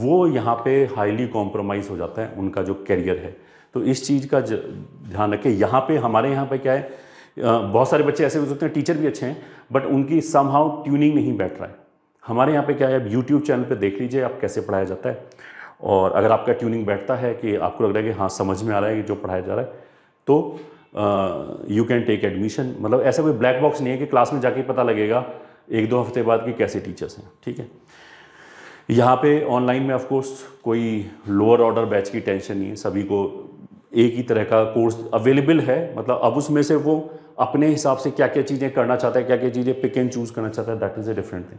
वो यहाँ पे हाईली कॉम्प्रोमाइज़ हो जाता है उनका जो करियर है तो इस चीज़ का ध्यान रखें यहाँ पे हमारे यहाँ पे क्या है बहुत सारे बच्चे ऐसे हो सकते हैं टीचर भी अच्छे हैं बट उनकी सम हाउ ट्यूनिंग नहीं बैठ रहा है हमारे यहाँ पे क्या है अब यूट्यूब चैनल पे देख लीजिए आप कैसे पढ़ाया जाता है और अगर आपका ट्यूनिंग बैठता है कि आपको लग रहा है कि हाँ समझ में आ रहा है कि जो पढ़ाया जा रहा है तो यू कैन टेक एडमिशन मतलब ऐसा कोई ब्लैक बॉक्स नहीं है कि क्लास में जाके पता लगेगा एक दो हफ्ते बाद कि कैसे टीचर्स हैं ठीक है यहाँ पे ऑनलाइन में ऑफकोर्स कोई लोअर ऑर्डर बैच की टेंशन नहीं है सभी को एक ही तरह का कोर्स अवेलेबल है मतलब अब उसमें से वो अपने हिसाब से क्या क्या चीज़ें करना चाहता है क्या क्या चीज़ें पिक एंड चूज़ करना चाहता है that is a different thing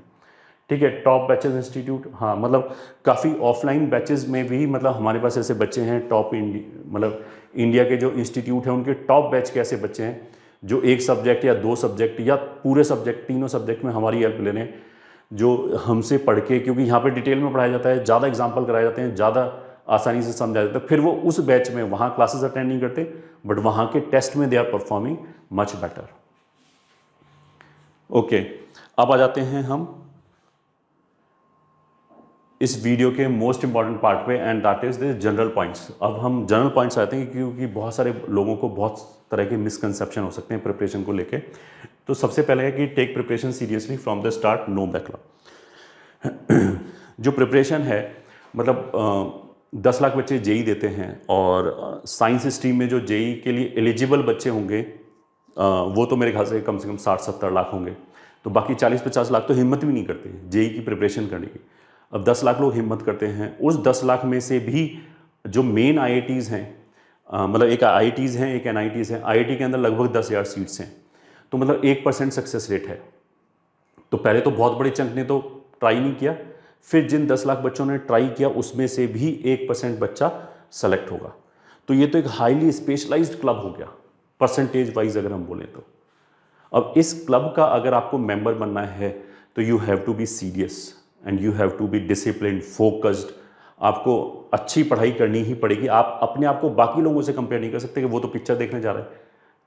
ठीक है टॉप बैचेज इंस्टीट्यूट हाँ मतलब काफ़ी ऑफलाइन बैचेज में भी मतलब हमारे पास ऐसे बच्चे हैं टॉप मतलब इंडिया के जो इंस्टीट्यूट हैं उनके टॉप बैच के ऐसे बच्चे हैं जो एक सब्जेक्ट या दो सब्जेक्ट या पूरे सब्जेक्ट तीनों सब्जेक्ट में हमारी हेल्प ले लें जो हमसे पढ़ के क्योंकि यहाँ पर डिटेल में पढ़ाया जाता है ज़्यादा एग्जाम्पल कराए जाते हैं ज़्यादा आसानी से समझा जाता फिर वो उस बैच में वहाँ क्लासेस अटेंड नहीं करते बट वहाँ के टेस्ट में they are performing much better okay अब आ जाते हैं हम इस वीडियो के मोस्ट इंपॉर्टेंट पार्ट पे and that is the general points अब हम जनरल पॉइंट्स आते हैं क्योंकि बहुत सारे लोगों को बहुत तरह के मिसकनसेप्शन हो सकते हैं प्रिपरेशन को लेके तो सबसे पहले है कि take preparation seriously from the start no backlog जो प्रिपरेशन है मतलब दस लाख बच्चे जेई देते हैं और साइंस स्ट्रीम में जो जेई के लिए एलिजिबल बच्चे होंगे वो तो मेरे ख्याल से कम से कम साठ सत्तर लाख होंगे तो बाकी चालीस पचास लाख तो हिम्मत भी नहीं करते जेई की प्रिपरेशन करने की अब दस लाख लोग हिम्मत करते हैं उस दस लाख में से भी जो मेन आई हैं मतलब एक आई हैं एक एन आई हैं आई के अंदर लगभग दस हज़ार सीट्स हैं तो मतलब एक परसेंट सक्सेस रेट है तो पहले तो बहुत बड़े चंक ने तो ट्राई नहीं किया फिर जिन दस लाख बच्चों ने ट्राई किया उसमें से भी एक परसेंट बच्चा सेलेक्ट होगा तो ये तो एक हाईली स्पेशलाइज्ड क्लब हो गया परसेंटेज वाइज अगर हम बोलें तो अब इस क्लब का अगर आपको मेंबर बनना है तो you have to be serious and you have to be discipline focused आपको अच्छी पढ़ाई करनी ही पड़ेगी आप अपने आप को बाकी लोगों से कंपेयर नहीं कर सकते कि वो तो पिक्चर देखने जा रहे हैं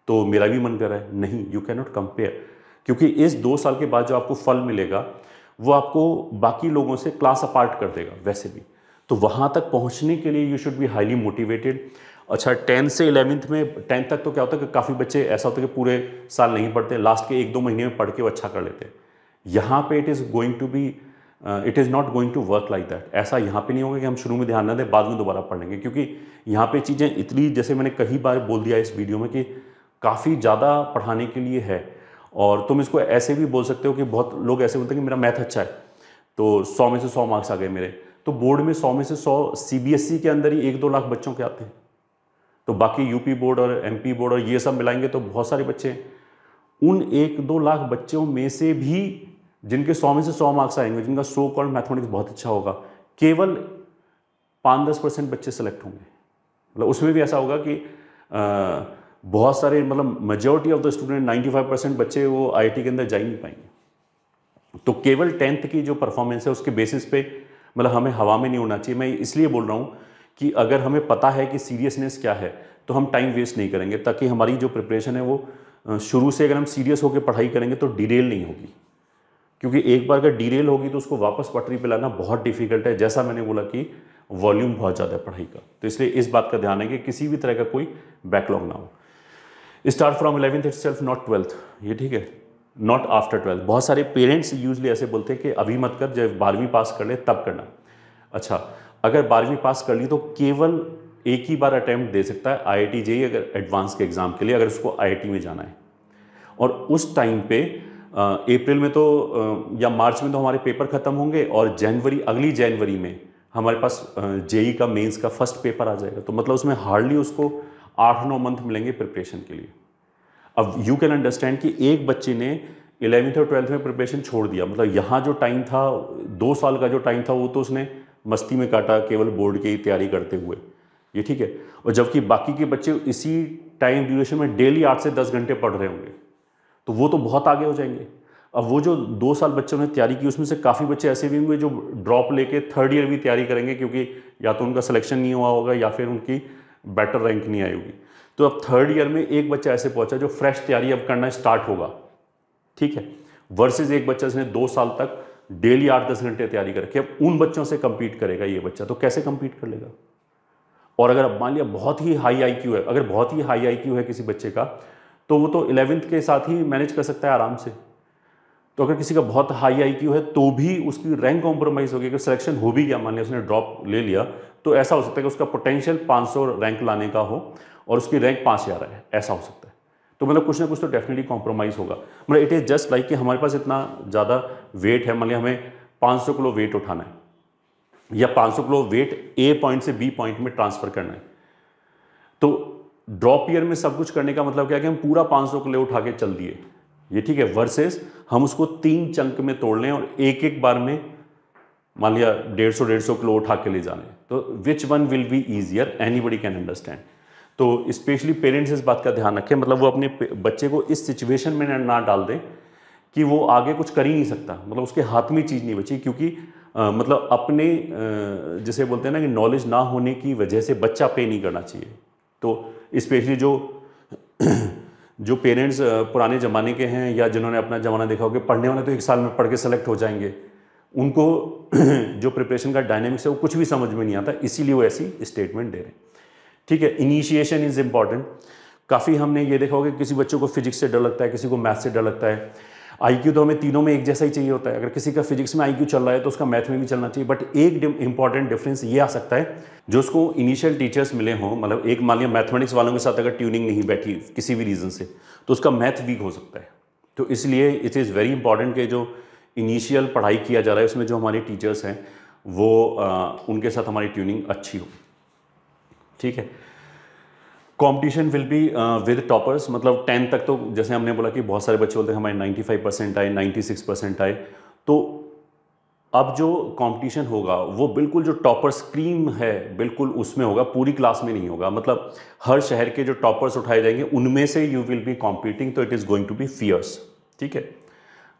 तो मेरा भी मन कर रहा है नहीं यू कैन नॉट कंपेयर क्योंकि इस दो साल के बाद जो आपको फल मिलेगा वो आपको बाकी लोगों से क्लास अपार्ट कर देगा वैसे भी तो वहाँ तक पहुँचने के लिए you should be highly motivated अच्छा टेंथ से इलेवेंथ में टेंथ तक तो क्या होता है कि काफ़ी बच्चे ऐसा होता है कि पूरे साल नहीं पढ़ते लास्ट के एक दो महीने में पढ़ के वो अच्छा कर लेते हैं यहाँ पे it is going to be it is not going to work like that ऐसा यहाँ पे नहीं होगा कि हम शुरू में ध्यान ना दें बाद में दोबारा पढ़ लेंगे क्योंकि यहाँ पे चीज़ें इतनी जैसे मैंने कई बार बोल दिया इस वीडियो में कि काफ़ी ज़्यादा पढ़ाने के लिए है और तुम इसको ऐसे भी बोल सकते हो कि बहुत लोग ऐसे बोलते हैं कि मेरा मैथ अच्छा है तो सौ में से सौ मार्क्स आ गए मेरे तो बोर्ड में सौ में से सौ सी e के अंदर ही एक दो लाख बच्चों के आते हैं तो बाकी यूपी बोर्ड और एम बोर्ड और ये सब मिलाएंगे तो बहुत सारे बच्चे हैं उन एक दो लाख बच्चों में से भी जिनके सौ में से सौ मार्क्स आएंगे जिनका सो कॉल्ड मैथमेटिक्स बहुत अच्छा होगा केवल पाँच दस परसेंट बच्चे सेलेक्ट होंगे मतलब उसमें भी ऐसा होगा कि बहुत सारे मतलब majority of the student 95 percent बच्चे वो आई के अंदर जा ही नहीं पाएंगे तो केवल टेंथ की जो परफॉर्मेंस है उसके बेसिस पे मतलब हमें हवा में नहीं होना चाहिए मैं इसलिए बोल रहा हूँ कि अगर हमें पता है कि सीरियसनेस क्या है तो हम टाइम वेस्ट नहीं करेंगे ताकि हमारी जो प्रिपरेशन है वो शुरू से अगर हम सीरियस होकर पढ़ाई करेंगे तो डिटेल नहीं होगी क्योंकि एक बार अगर डिटेल होगी तो उसको वापस पटरी पर लाना बहुत डिफिकल्ट है जैसा मैंने बोला कि वॉल्यूम बहुत ज़्यादा है पढ़ाई का तो इसलिए इस बात का ध्यान है कि किसी भी तरह का कोई बैकलॉग ना हो start from eleventh itself not twelfth ये ठीक है नॉट आफ्टर ट्वेल्थ बहुत सारे पेरेंट्स यूजली ऐसे बोलते हैं कि अभी मत कर जब बारहवीं पास कर ले तब करना अच्छा अगर बारहवीं पास कर ली तो केवल एक ही बार अटैम्प्ट दे सकता है आई आई जेई अगर एडवांस के एग्ज़ाम के लिए अगर उसको आई में जाना है और उस टाइम पे अप्रैल में तो या मार्च में तो हमारे पेपर ख़त्म होंगे और जनवरी अगली जनवरी में हमारे पास जेई e का मेंस का फर्स्ट पेपर आ जाएगा तो मतलब उसमें हार्डली उसको आठ नौ मंथ मिलेंगे प्रिपरेशन के लिए अब यू कैन अंडरस्टैंड कि एक बच्चे ने इलेवेंथ और ट्वेल्थ में प्रिपरेशन छोड़ दिया मतलब यहाँ जो टाइम था दो साल का जो टाइम था वो तो उसने मस्ती में काटा केवल बोर्ड की तैयारी करते हुए ये ठीक है और जबकि बाकी के बच्चे इसी टाइम ड्यूरेशन में डेली आठ से दस घंटे पढ़ रहे होंगे तो वो तो बहुत आगे हो जाएंगे अब वो जो दो साल बच्चों ने तैयारी की उसमें से काफ़ी बच्चे ऐसे भी होंगे जो ड्रॉप लेके थर्ड ईयर भी तैयारी करेंगे क्योंकि या तो उनका सिलेक्शन नहीं हुआ होगा या फिर उनकी बेटर रैंक नहीं आई होगी तो अब थर्ड ईयर में एक बच्चा ऐसे पहुंचा जो फ्रेश तैयारी अब करना स्टार्ट होगा ठीक है वर्सेज एक बच्चा जिसने दो साल तक डेली आठ दस घंटे तैयारी करके अब उन बच्चों से कंपीट करेगा ये बच्चा तो कैसे कंपीट कर लेगा और अगर अब मान लिया बहुत ही हाई आईक्यू है अगर बहुत ही हाई आई है किसी बच्चे का तो वो तो इलेवेंथ के साथ ही मैनेज कर सकता है आराम से तो अगर किसी का बहुत हाई आईक्यू है तो भी उसकी रैंक कॉम्प्रोमाइज़ होगी अगर सिलेक्शन हो भी गया मान लिया उसने ड्रॉप ले लिया तो ऐसा हो सकता है कि उसका पोटेंशियल 500 रैंक लाने का हो और उसकी रैंक पाँच हज़ार है ऐसा हो सकता है तो मतलब कुछ ना कुछ तो डेफिनेटली कॉम्प्रोमाइज़ होगा मतलब इट इज़ जस्ट लाइक कि हमारे पास इतना ज़्यादा वेट है मान लिया हमें 500 किलो वेट उठाना है या 500 किलो वेट ए पॉइंट से बी पॉइंट में ट्रांसफ़र करना है तो ड्रॉप ईयर में सब कुछ करने का मतलब क्या है कि हम पूरा सौ किलो उठा के चल दिए ये ठीक है वर्सेस हम उसको तीन चंक में तोड़ लें और एक एक बार में मान लिया डेढ़ सौ डेढ़ सौ किलो उठा के ले जाने तो which one will be easier anybody can understand तो स्पेशली पेरेंट्स इस बात का ध्यान रखें मतलब वो अपने बच्चे को इस सिचुएशन में ना डाल दें कि वो आगे कुछ कर ही नहीं सकता मतलब उसके हाथ में चीज़ नहीं बची क्योंकि आ, मतलब अपने आ, जिसे बोलते हैं ना कि नॉलेज ना होने की वजह से बच्चा पे नहीं करना चाहिए तो स्पेशली जो जो पेरेंट्स पुराने ज़माने के हैं या जिन्होंने अपना ज़माना देखा हो कि पढ़ने वाले तो एक साल में पढ़ के सेलेक्ट हो जाएंगे उनको जो प्रिपरेशन का डायनेमिक्स है वो कुछ भी समझ में नहीं आता इसीलिए वो ऐसी स्टेटमेंट दे रहे हैं ठीक है इनिशिएशन इज़ इम्पॉर्टेंट काफ़ी हमने ये देखा होगा कि किसी बच्चों को फिजिक्स से डर लगता है किसी को मैथ से डर लगता है आईक्यू तो हमें तीनों में एक जैसा ही चाहिए होता है अगर किसी का फिजिक्स में आईक्यू चल रहा है तो उसका मैथ में भी चलना चाहिए बट एक इंपॉर्टेंट डिफरेंस ये आ सकता है जो उसको इनिशियल टीचर्स मिले हों मतलब एक मान लिया मैथमेटिक्स वालों के साथ अगर ट्यूनिंग नहीं बैठी किसी भी रीज़न से तो उसका मैथ वीक हो सकता है तो इसलिए इट इज़ वेरी इंपॉर्टेंट कि जो इनिशियल पढ़ाई किया जा रहा है उसमें जो हमारे टीचर्स हैं वो आ, उनके साथ हमारी ट्यूनिंग अच्छी हो ठीक है competition will be with toppers मतलब टेंथ तक तो जैसे हमने बोला कि बहुत सारे बच्चे बोलते हैं हमारे 95 परसेंट आए 96 परसेंट आए तो अब जो कंपटीशन होगा वो बिल्कुल जो टॉपर स्क्रीम है बिल्कुल उसमें होगा पूरी क्लास में नहीं होगा मतलब हर शहर के जो टॉपर्स उठाए जाएंगे उनमें से यू विल बी कॉम्पीटिंग तो it is going to be fierce ठीक है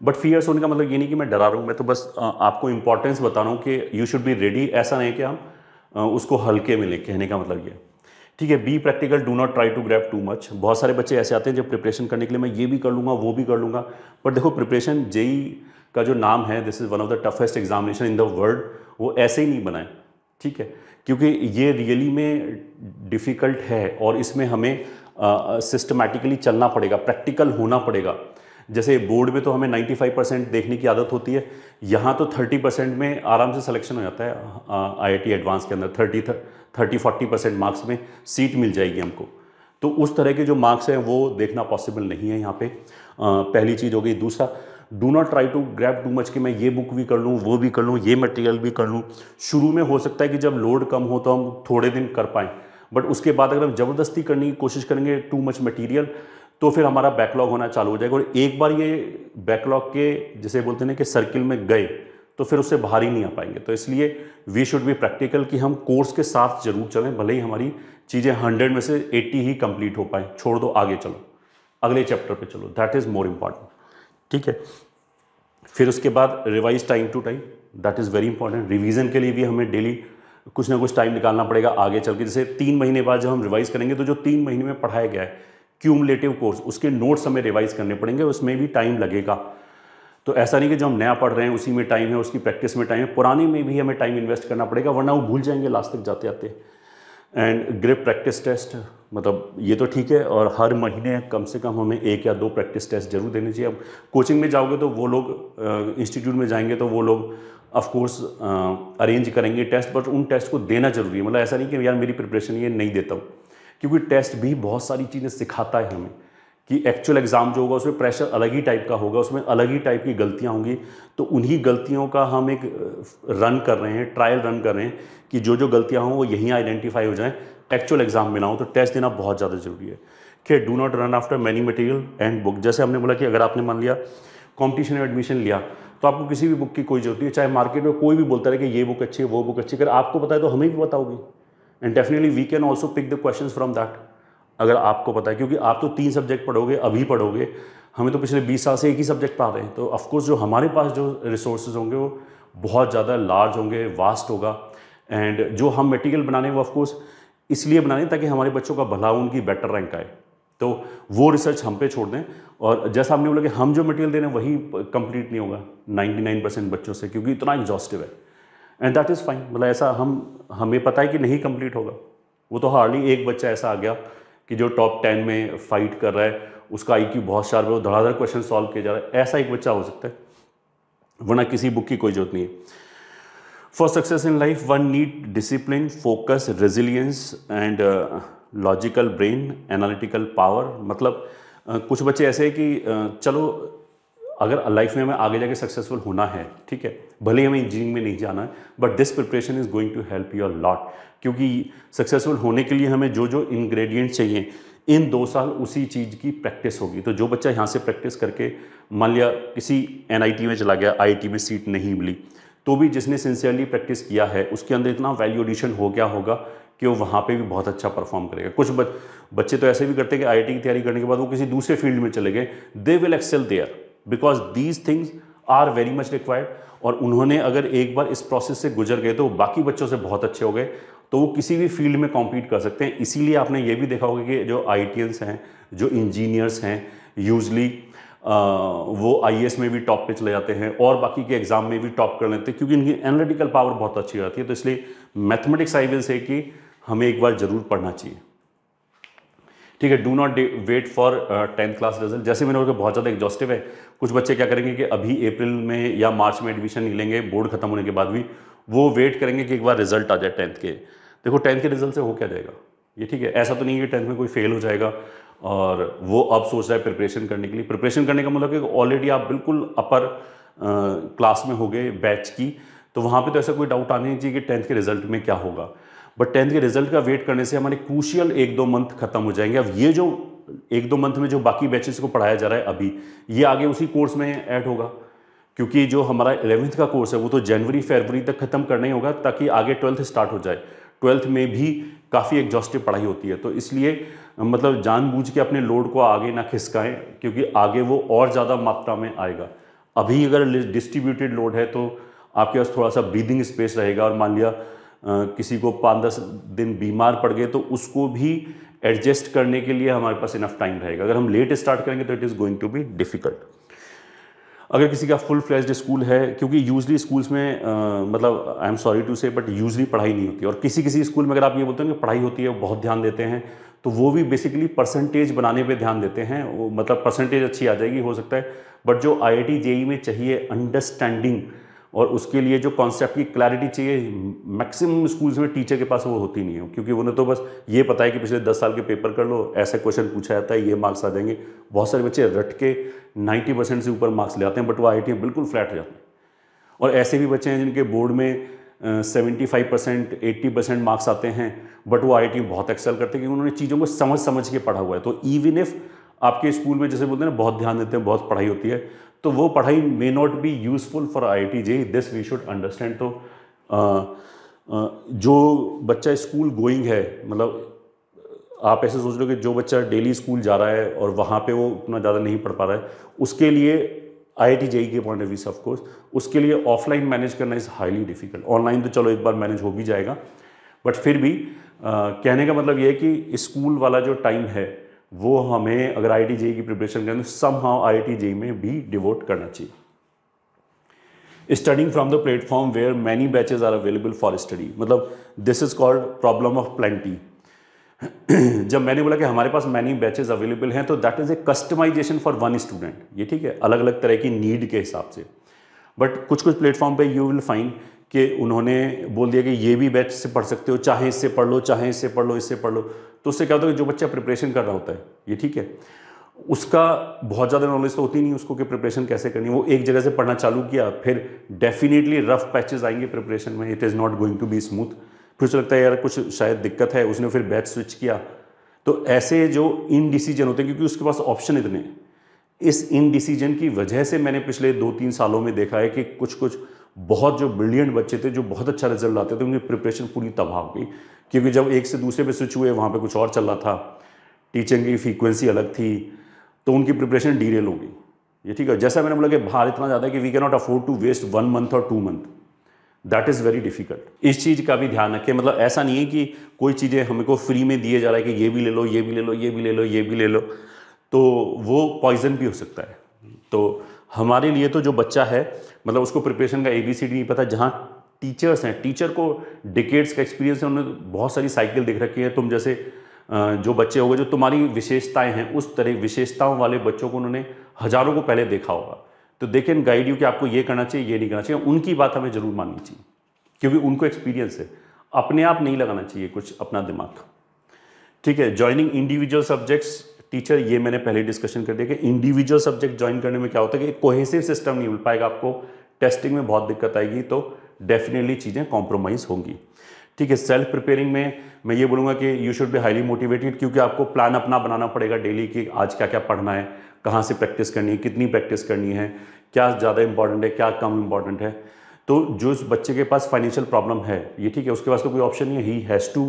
बट फियर्स होने का मतलब ये नहीं कि मैं डरा रहा हूँ मैं तो बस uh, आपको इंपॉर्टेंस बता रहा हूँ कि यू शुड बी रेडी ऐसा नहीं कि हम उसको हल्के में लें कहने का मतलब ये ठीक है be practical do not try to grasp too much बहुत सारे बच्चे ऐसे आते हैं जब प्रिपरेशन करने के लिए मैं ये भी कर लूँगा वो भी कर लूँगा बट देखो प्रिपरेशन जेई का जो नाम है this is one of the toughest examination in the world वो ऐसे ही नहीं बनाए ठीक है क्योंकि ये रियली में डिफ़िकल्ट है और इसमें हमें सिस्टमेटिकली चलना पड़ेगा प्रैक्टिकल होना पड़ेगा जैसे बोर्ड में तो हमें 95 परसेंट देखने की आदत होती है यहाँ तो 30 परसेंट में आराम से सिलेक्शन हो जाता है आईआईटी एडवांस के अंदर 30 30 40 परसेंट मार्क्स में सीट मिल जाएगी हमको तो उस तरह के जो मार्क्स हैं वो देखना पॉसिबल नहीं है यहाँ पर पहली चीज़ हो गई दूसरा do not try to grasp too much कि मैं ये बुक भी कर लूँ वो भी कर लूँ ये मटेरियल भी कर लूँ शुरू में हो सकता है कि जब लोड कम हो तो हम थोड़े दिन कर पाएँ बट उसके बाद अगर हम ज़बरदस्ती करने की कोशिश करेंगे टू मच मटेरियल तो फिर हमारा बैकलॉग होना चालू हो जाएगा और एक बार ये बैकलॉग के जिसे बोलते हैं कि सर्किल में गए तो फिर उससे बाहर ही नहीं आ पाएंगे तो इसलिए वी शुड बी प्रैक्टिकल कि हम कोर्स के साथ जरूर चलें भले ही हमारी चीज़ें हंड्रेड में से एट्टी ही कंप्लीट हो पाए छोड़ दो आगे चलो अगले चैप्टर पे चलो दैट इज़ मोर इम्पॉर्टेंट ठीक है फिर उसके बाद revise time to time that is very important revision के लिए भी हमें डेली कुछ ना कुछ टाइम निकालना पड़ेगा आगे चल के जैसे तीन महीने बाद जब हम रिवाइज़ करेंगे तो जो तीन महीने में पढ़ाया गया है क्यूमलेटिव कोर्स उसके नोट्स हमें रिवाइज करने पड़ेंगे उसमें भी टाइम लगेगा तो ऐसा नहीं कि जो हम नया पढ़ रहे हैं उसी में टाइम है उसकी प्रैक्टिस में टाइम है पुराने में भी हमें टाइम इन्वेस्ट करना पड़ेगा वरना वो भूल जाएंगे लास्ट तक जाते आते एंड ग्रिप प्रैक्टिस टेस्ट मतलब ये तो ठीक है और हर महीने कम से कम हमें एक या दो प्रैक्टिस टेस्ट जरूर देने चाहिए अब कोचिंग में जाओगे तो वो लोग इंस्टीट्यूट में जाएंगे तो वो लोग ऑफकोर्स अरेंज करेंगे टेस्ट बट उन टेस्ट को देना जरूरी है मतलब ऐसा नहीं कि यार मेरी प्रिपरेशन ये नहीं देता हूँ क्योंकि टेस्ट भी बहुत सारी चीज़ें सिखाता है हमें कि एक्चुअल एग्ज़ाम जो होगा उसमें प्रेशर अलग ही टाइप का होगा उसमें अलग ही टाइप की गलतियाँ होंगी तो उन्हीं गलतियों का हम एक रन कर रहे हैं ट्रायल रन कर रहे हैं कि जो जो गलतियाँ हों वो यहीं आइडेंटिफाई हो जाएँ एक्चुअल एग्ज़ाम में ना हो तो टेस्ट देना बहुत ज़्यादा ज़रूरी है कि do not run after many material and book जैसे हमने बोला कि अगर आपने मान लिया कॉम्पिटिशन में एडमिशन लिया तो आपको किसी भी बुक की कोई जरूरत है चाहे मार्केट में कोई भी बोलता रहे कि ये बुक अच्छी है वो बुक अच्छी अगर आपको पता है तो हमें भी पता होगी and definitely we can also pick the question from that अगर आपको पता है क्योंकि आप तो तीन सब्जेक्ट पढ़ोगे अभी पढ़ोगे हमें तो पिछले बीस साल से एक ही सब्जेक्ट पढ़ा रहे हैं तो ऑफकोर्स जो हमारे पास जो रिसोर्स होंगे वो बहुत ज़्यादा लार्ज होंगे वास्ट होगा एंड जो हम मटेरियल बनाने वो ऑफकोर्स इसलिए बनाने ताकि हमारे बच्चों का भला उनकी बेटर रैंक आए तो वो रिसर्च हम पे छोड़ दें और जैसा आपने बोला कि हम जो मटेरियल दे रहे हैं वही कंप्लीट नहीं होगा 99 परसेंट बच्चों से क्योंकि इतना एग्जॉस्टिव है एंड दैट इज़ फाइन मतलब ऐसा हम हमें पता है कि नहीं कम्प्लीट होगा वो तो हार्डली एक बच्चा ऐसा आ गया कि जो टॉप टेन में फाइट कर रहा है उसका आईक्यू बहुत शार्प है वो धड़ाधड़ क्वेश्चन सॉल्व किया जा रहा है ऐसा एक बच्चा हो सकता है वरना किसी बुक की कोई जरूरत नहीं है for success in life one need discipline focus resilience and logical brain analytical power मतलब uh, कुछ बच्चे ऐसे हैं कि uh, चलो अगर लाइफ में हमें आगे जाके सक्सेसफुल होना है ठीक है भले ही हमें इंजीनियरिंग में नहीं जाना है but this preparation is going to help you lot क्योंकि सक्सेसफुल होने के लिए हमें जो जो इंग्रेडिएंट चाहिए इन दो साल उसी चीज़ की प्रैक्टिस होगी तो जो बच्चा यहाँ से प्रैक्टिस करके मान लिया किसी एन में चला गया आई में सीट नहीं मिली तो भी जिसने सिंसियरली प्रैक्टिस किया है उसके अंदर इतना वैल्यू एडिशन हो गया होगा कि वो वहाँ पे भी बहुत अच्छा परफॉर्म करेगा कुछ बच, बच्चे तो ऐसे भी करते हैं कि आई की तैयारी करने के बाद वो किसी दूसरे फील्ड में चले गए they will excel there because these things are very much required और उन्होंने अगर एक बार इस प्रोसेस से गुजर गए तो बाकी बच्चों से बहुत अच्छे हो गए तो वो किसी भी फील्ड में कॉम्पीट कर सकते हैं इसीलिए आपने ये भी देखा होगा कि जो आई हैं जो इंजीनियर्स हैं यूजली वो आई में भी टॉप पे चले जाते हैं और बाकी के एग्ज़ाम में भी टॉप कर लेते हैं क्योंकि इनकी एनालिटिकल पावर बहुत अच्छी रहती है तो इसलिए मैथमेटिक्स आई विल से कि हमें एक बार ज़रूर पढ़ना चाहिए ठीक है do not wait for tenth class result जैसे मैंने बोला बहुत ज़्यादा एग्जॉस्टिव है कुछ बच्चे क्या करेंगे कि अभी अप्रैल में या मार्च में एडमिशन नहीं लेंगे बोर्ड खत्म होने के बाद भी वो वेट करेंगे कि एक बार रिजल्ट आ जाए टेंथ के देखो टेंथ के रिजल्ट से हो क्या जाएगा ये ठीक है ऐसा तो नहीं है कि टेंथ में कोई फेल हो जाएगा और वो अब सोच रहा है प्रिपरेशन करने के लिए प्रिपरेशन करने का मतलब कि ऑलरेडी आप बिल्कुल अपर क्लास में हो गए बैच की तो वहाँ पे तो ऐसा कोई डाउट आना नहीं चाहिए कि टेंथ के रिजल्ट में क्या होगा बट टेंथ के रिजल्ट का वेट करने से हमारे क्रूशियल एक दो मंथ खत्म हो जाएंगे अब ये जो एक दो मंथ में जो बाकी बैचेस को पढ़ाया जा रहा है अभी ये आगे उसी कोर्स में ऐड होगा क्योंकि जो हमारा एलेवेंथ का कोर्स है वो तो जनवरी फरवरी तक ख़त्म करना ही होगा ताकि आगे ट्वेल्थ स्टार्ट हो जाए ट्वेल्थ में भी काफ़ी एग्जॉस्टिव पढ़ाई होती है तो इसलिए मतलब जानबूझ के अपने लोड को आगे ना खिसकाएं क्योंकि आगे वो और ज़्यादा मात्रा में आएगा अभी अगर डिस्ट्रीब्यूटेड लोड है तो आपके पास थोड़ा सा ब्रीदिंग स्पेस रहेगा और मान लिया किसी को पाँच दस दिन बीमार पड़ गए तो उसको भी एडजस्ट करने के लिए हमारे पास इनफ टाइम रहेगा अगर हम लेट स्टार्ट करेंगे तो it is going to be difficult अगर किसी का फुल फ्लेज स्कूल है क्योंकि यूजली स्कूल्स में आ, मतलब I am sorry to say but usually पढ़ाई नहीं होती और किसी किसी स्कूल में अगर आप ये बोलते हैं कि पढ़ाई होती है वो बहुत ध्यान देते हैं तो वो भी बेसिकली परसेंटेज बनाने पे ध्यान देते हैं वो मतलब परसेंटेज अच्छी आ जाएगी हो सकता है बट जो आई आई e में चाहिए अंडरस्टैंडिंग और उसके लिए जो कॉन्सेप्ट की क्लैरिटी चाहिए मैक्सिमम स्कूल्स में टीचर के पास वो होती नहीं है क्योंकि उन्हें तो बस ये पता है कि पिछले दस साल के पेपर कर लो ऐसा क्वेश्चन पूछा जाता है ये मार्क्स आ जाएंगे बहुत सारे बच्चे रट के नाइन्टी परसेंट से ऊपर मार्क्स ले आते हैं बट वो आई बिल्कुल फ्लैट हो जाते हैं और ऐसे भी बच्चे हैं जिनके बोर्ड में seventy five percent eighty percent marks आते हैं बट वो आई बहुत एक्सेल करते हैं क्योंकि उन्होंने चीज़ों को समझ समझ के पढ़ा हुआ है तो इवन इफ़ आपके स्कूल में जैसे बोलते हैं ना बहुत ध्यान देते हैं बहुत पढ़ाई होती है तो वो पढ़ाई may not be useful for I I T J this we should understand तो जो बच्चा स्कूल गोइंग है मतलब आप ऐसे सोच लो कि जो बच्चा डेली स्कूल जा रहा है और वहाँ पे वो उतना ज़्यादा नहीं पढ़ पा रहा है उसके लिए आई आई टी के पॉइंट ऑफ व्यू से ऑफकोर्स उसके लिए ऑफलाइन मैनेज करना इज़ हाईली डिफ़िकल्ट ऑनलाइन तो चलो एक बार मैनेज हो भी जाएगा बट फिर भी आ, कहने का मतलब ये है कि स्कूल वाला जो टाइम है वो हमें अगर आई टी e की प्रिपरेशन करें तो सम हाउ आई टी में भी डिवोट करना चाहिए studying from the platform where many batches are available for study मतलब this is called problem of plenty जब मैंने बोला कि हमारे पास मैनी बैचेज अवेलेबल हैं तो that is a customization for one student ये ठीक है अलग अलग तरह की नीड के हिसाब से बट कुछ कुछ प्लेटफॉर्म पे यू विल फाइंड कि उन्होंने बोल दिया कि ये भी बैच से पढ़ सकते हो चाहे इससे पढ़ लो चाहे इससे पढ़ लो इससे पढ़ लो तो उससे क्या होता है कि जो बच्चा प्रिपरेशन कर रहा होता है ये ठीक है उसका बहुत ज़्यादा नॉलेज तो होती नहीं उसको कि प्रिपरेशन कैसे करनी वो एक जगह से पढ़ना चालू किया फिर डेफिनेटली रफ पैचेज आएंगे प्रिपरेशन में it is not going to be smooth फिर उसे लगता है यार कुछ शायद दिक्कत है उसने फिर बैच स्विच किया तो ऐसे जो इन डिसीजन होते हैं क्योंकि उसके पास ऑप्शन इतने इस इन डिसीजन की वजह से मैंने पिछले दो तीन सालों में देखा है कि कुछ कुछ बहुत जो ब्रिलियंट बच्चे थे जो बहुत अच्छा रिजल्ट आते थे उनकी प्रिपरेशन पूरी तबाह हो गई क्योंकि जब एक से दूसरे पे स्विच हुए वहाँ पे कुछ और चल रहा था टीचिंग की फ्रीक्वेंसी अलग थी तो उनकी प्रिपरेशन डीरेल हो गई ये ठीक है जैसा मैंने बोला कि बाहर इतना ज़्यादा है कि we can not afford to waste one month और two month that is very difficult इस चीज़ का भी ध्यान रखें मतलब ऐसा नहीं है कि कोई चीज़ें हमें को फ्री में दिए जा रहा है कि ये भी ले लो ये भी ले लो ये भी ले लो ये भी ले लो तो वो पॉइजन भी हो सकता है तो हमारे लिए तो जो बच्चा है मतलब उसको प्रिपरेशन का ए बी सी डी नहीं पता जहाँ टीचर्स हैं टीचर को डिकेट्स का एक्सपीरियंस है उन्होंने बहुत सारी साइकिल देख रखी है तुम जैसे जो बच्चे होंगे जो तुम्हारी विशेषताएं हैं उस तरह विशेषताओं वाले बच्चों को उन्होंने हज़ारों को पहले देखा होगा तो देखे गाइड यू कि आपको ये करना चाहिए ये नहीं करना चाहिए उनकी बात हमें ज़रूर माननी चाहिए क्योंकि उनको एक्सपीरियंस है अपने आप नहीं लगाना चाहिए कुछ अपना दिमाग ठीक है ज्वाइनिंग इंडिविजुअल सब्जेक्ट्स टीचर ये मैंने पहले डिस्कशन कर दिया कि इंडिविजुअल सब्जेक्ट ज्वाइन करने में क्या होता है कि कोहेसिव सिस्टम नहीं मिल पाएगा आपको टेस्टिंग में बहुत दिक्कत आएगी तो डेफिनेटली चीज़ें कॉम्प्रोमाइज़ होंगी ठीक है सेल्फ प्रिपेयरिंग में मैं ये बोलूँगा कि you should be highly motivated क्योंकि आपको प्लान अपना बनाना पड़ेगा डेली कि आज क्या क्या पढ़ना है कहाँ से प्रैक्टिस करनी है कितनी प्रैक्टिस करनी है क्या ज़्यादा इंपॉर्टेंट है क्या कम इंपॉर्टेंट है तो जो इस बच्चे के पास फाइनेंशियल प्रॉब्लम है ये ठीक है उसके पास तो कोई ऑप्शन नहीं है he has to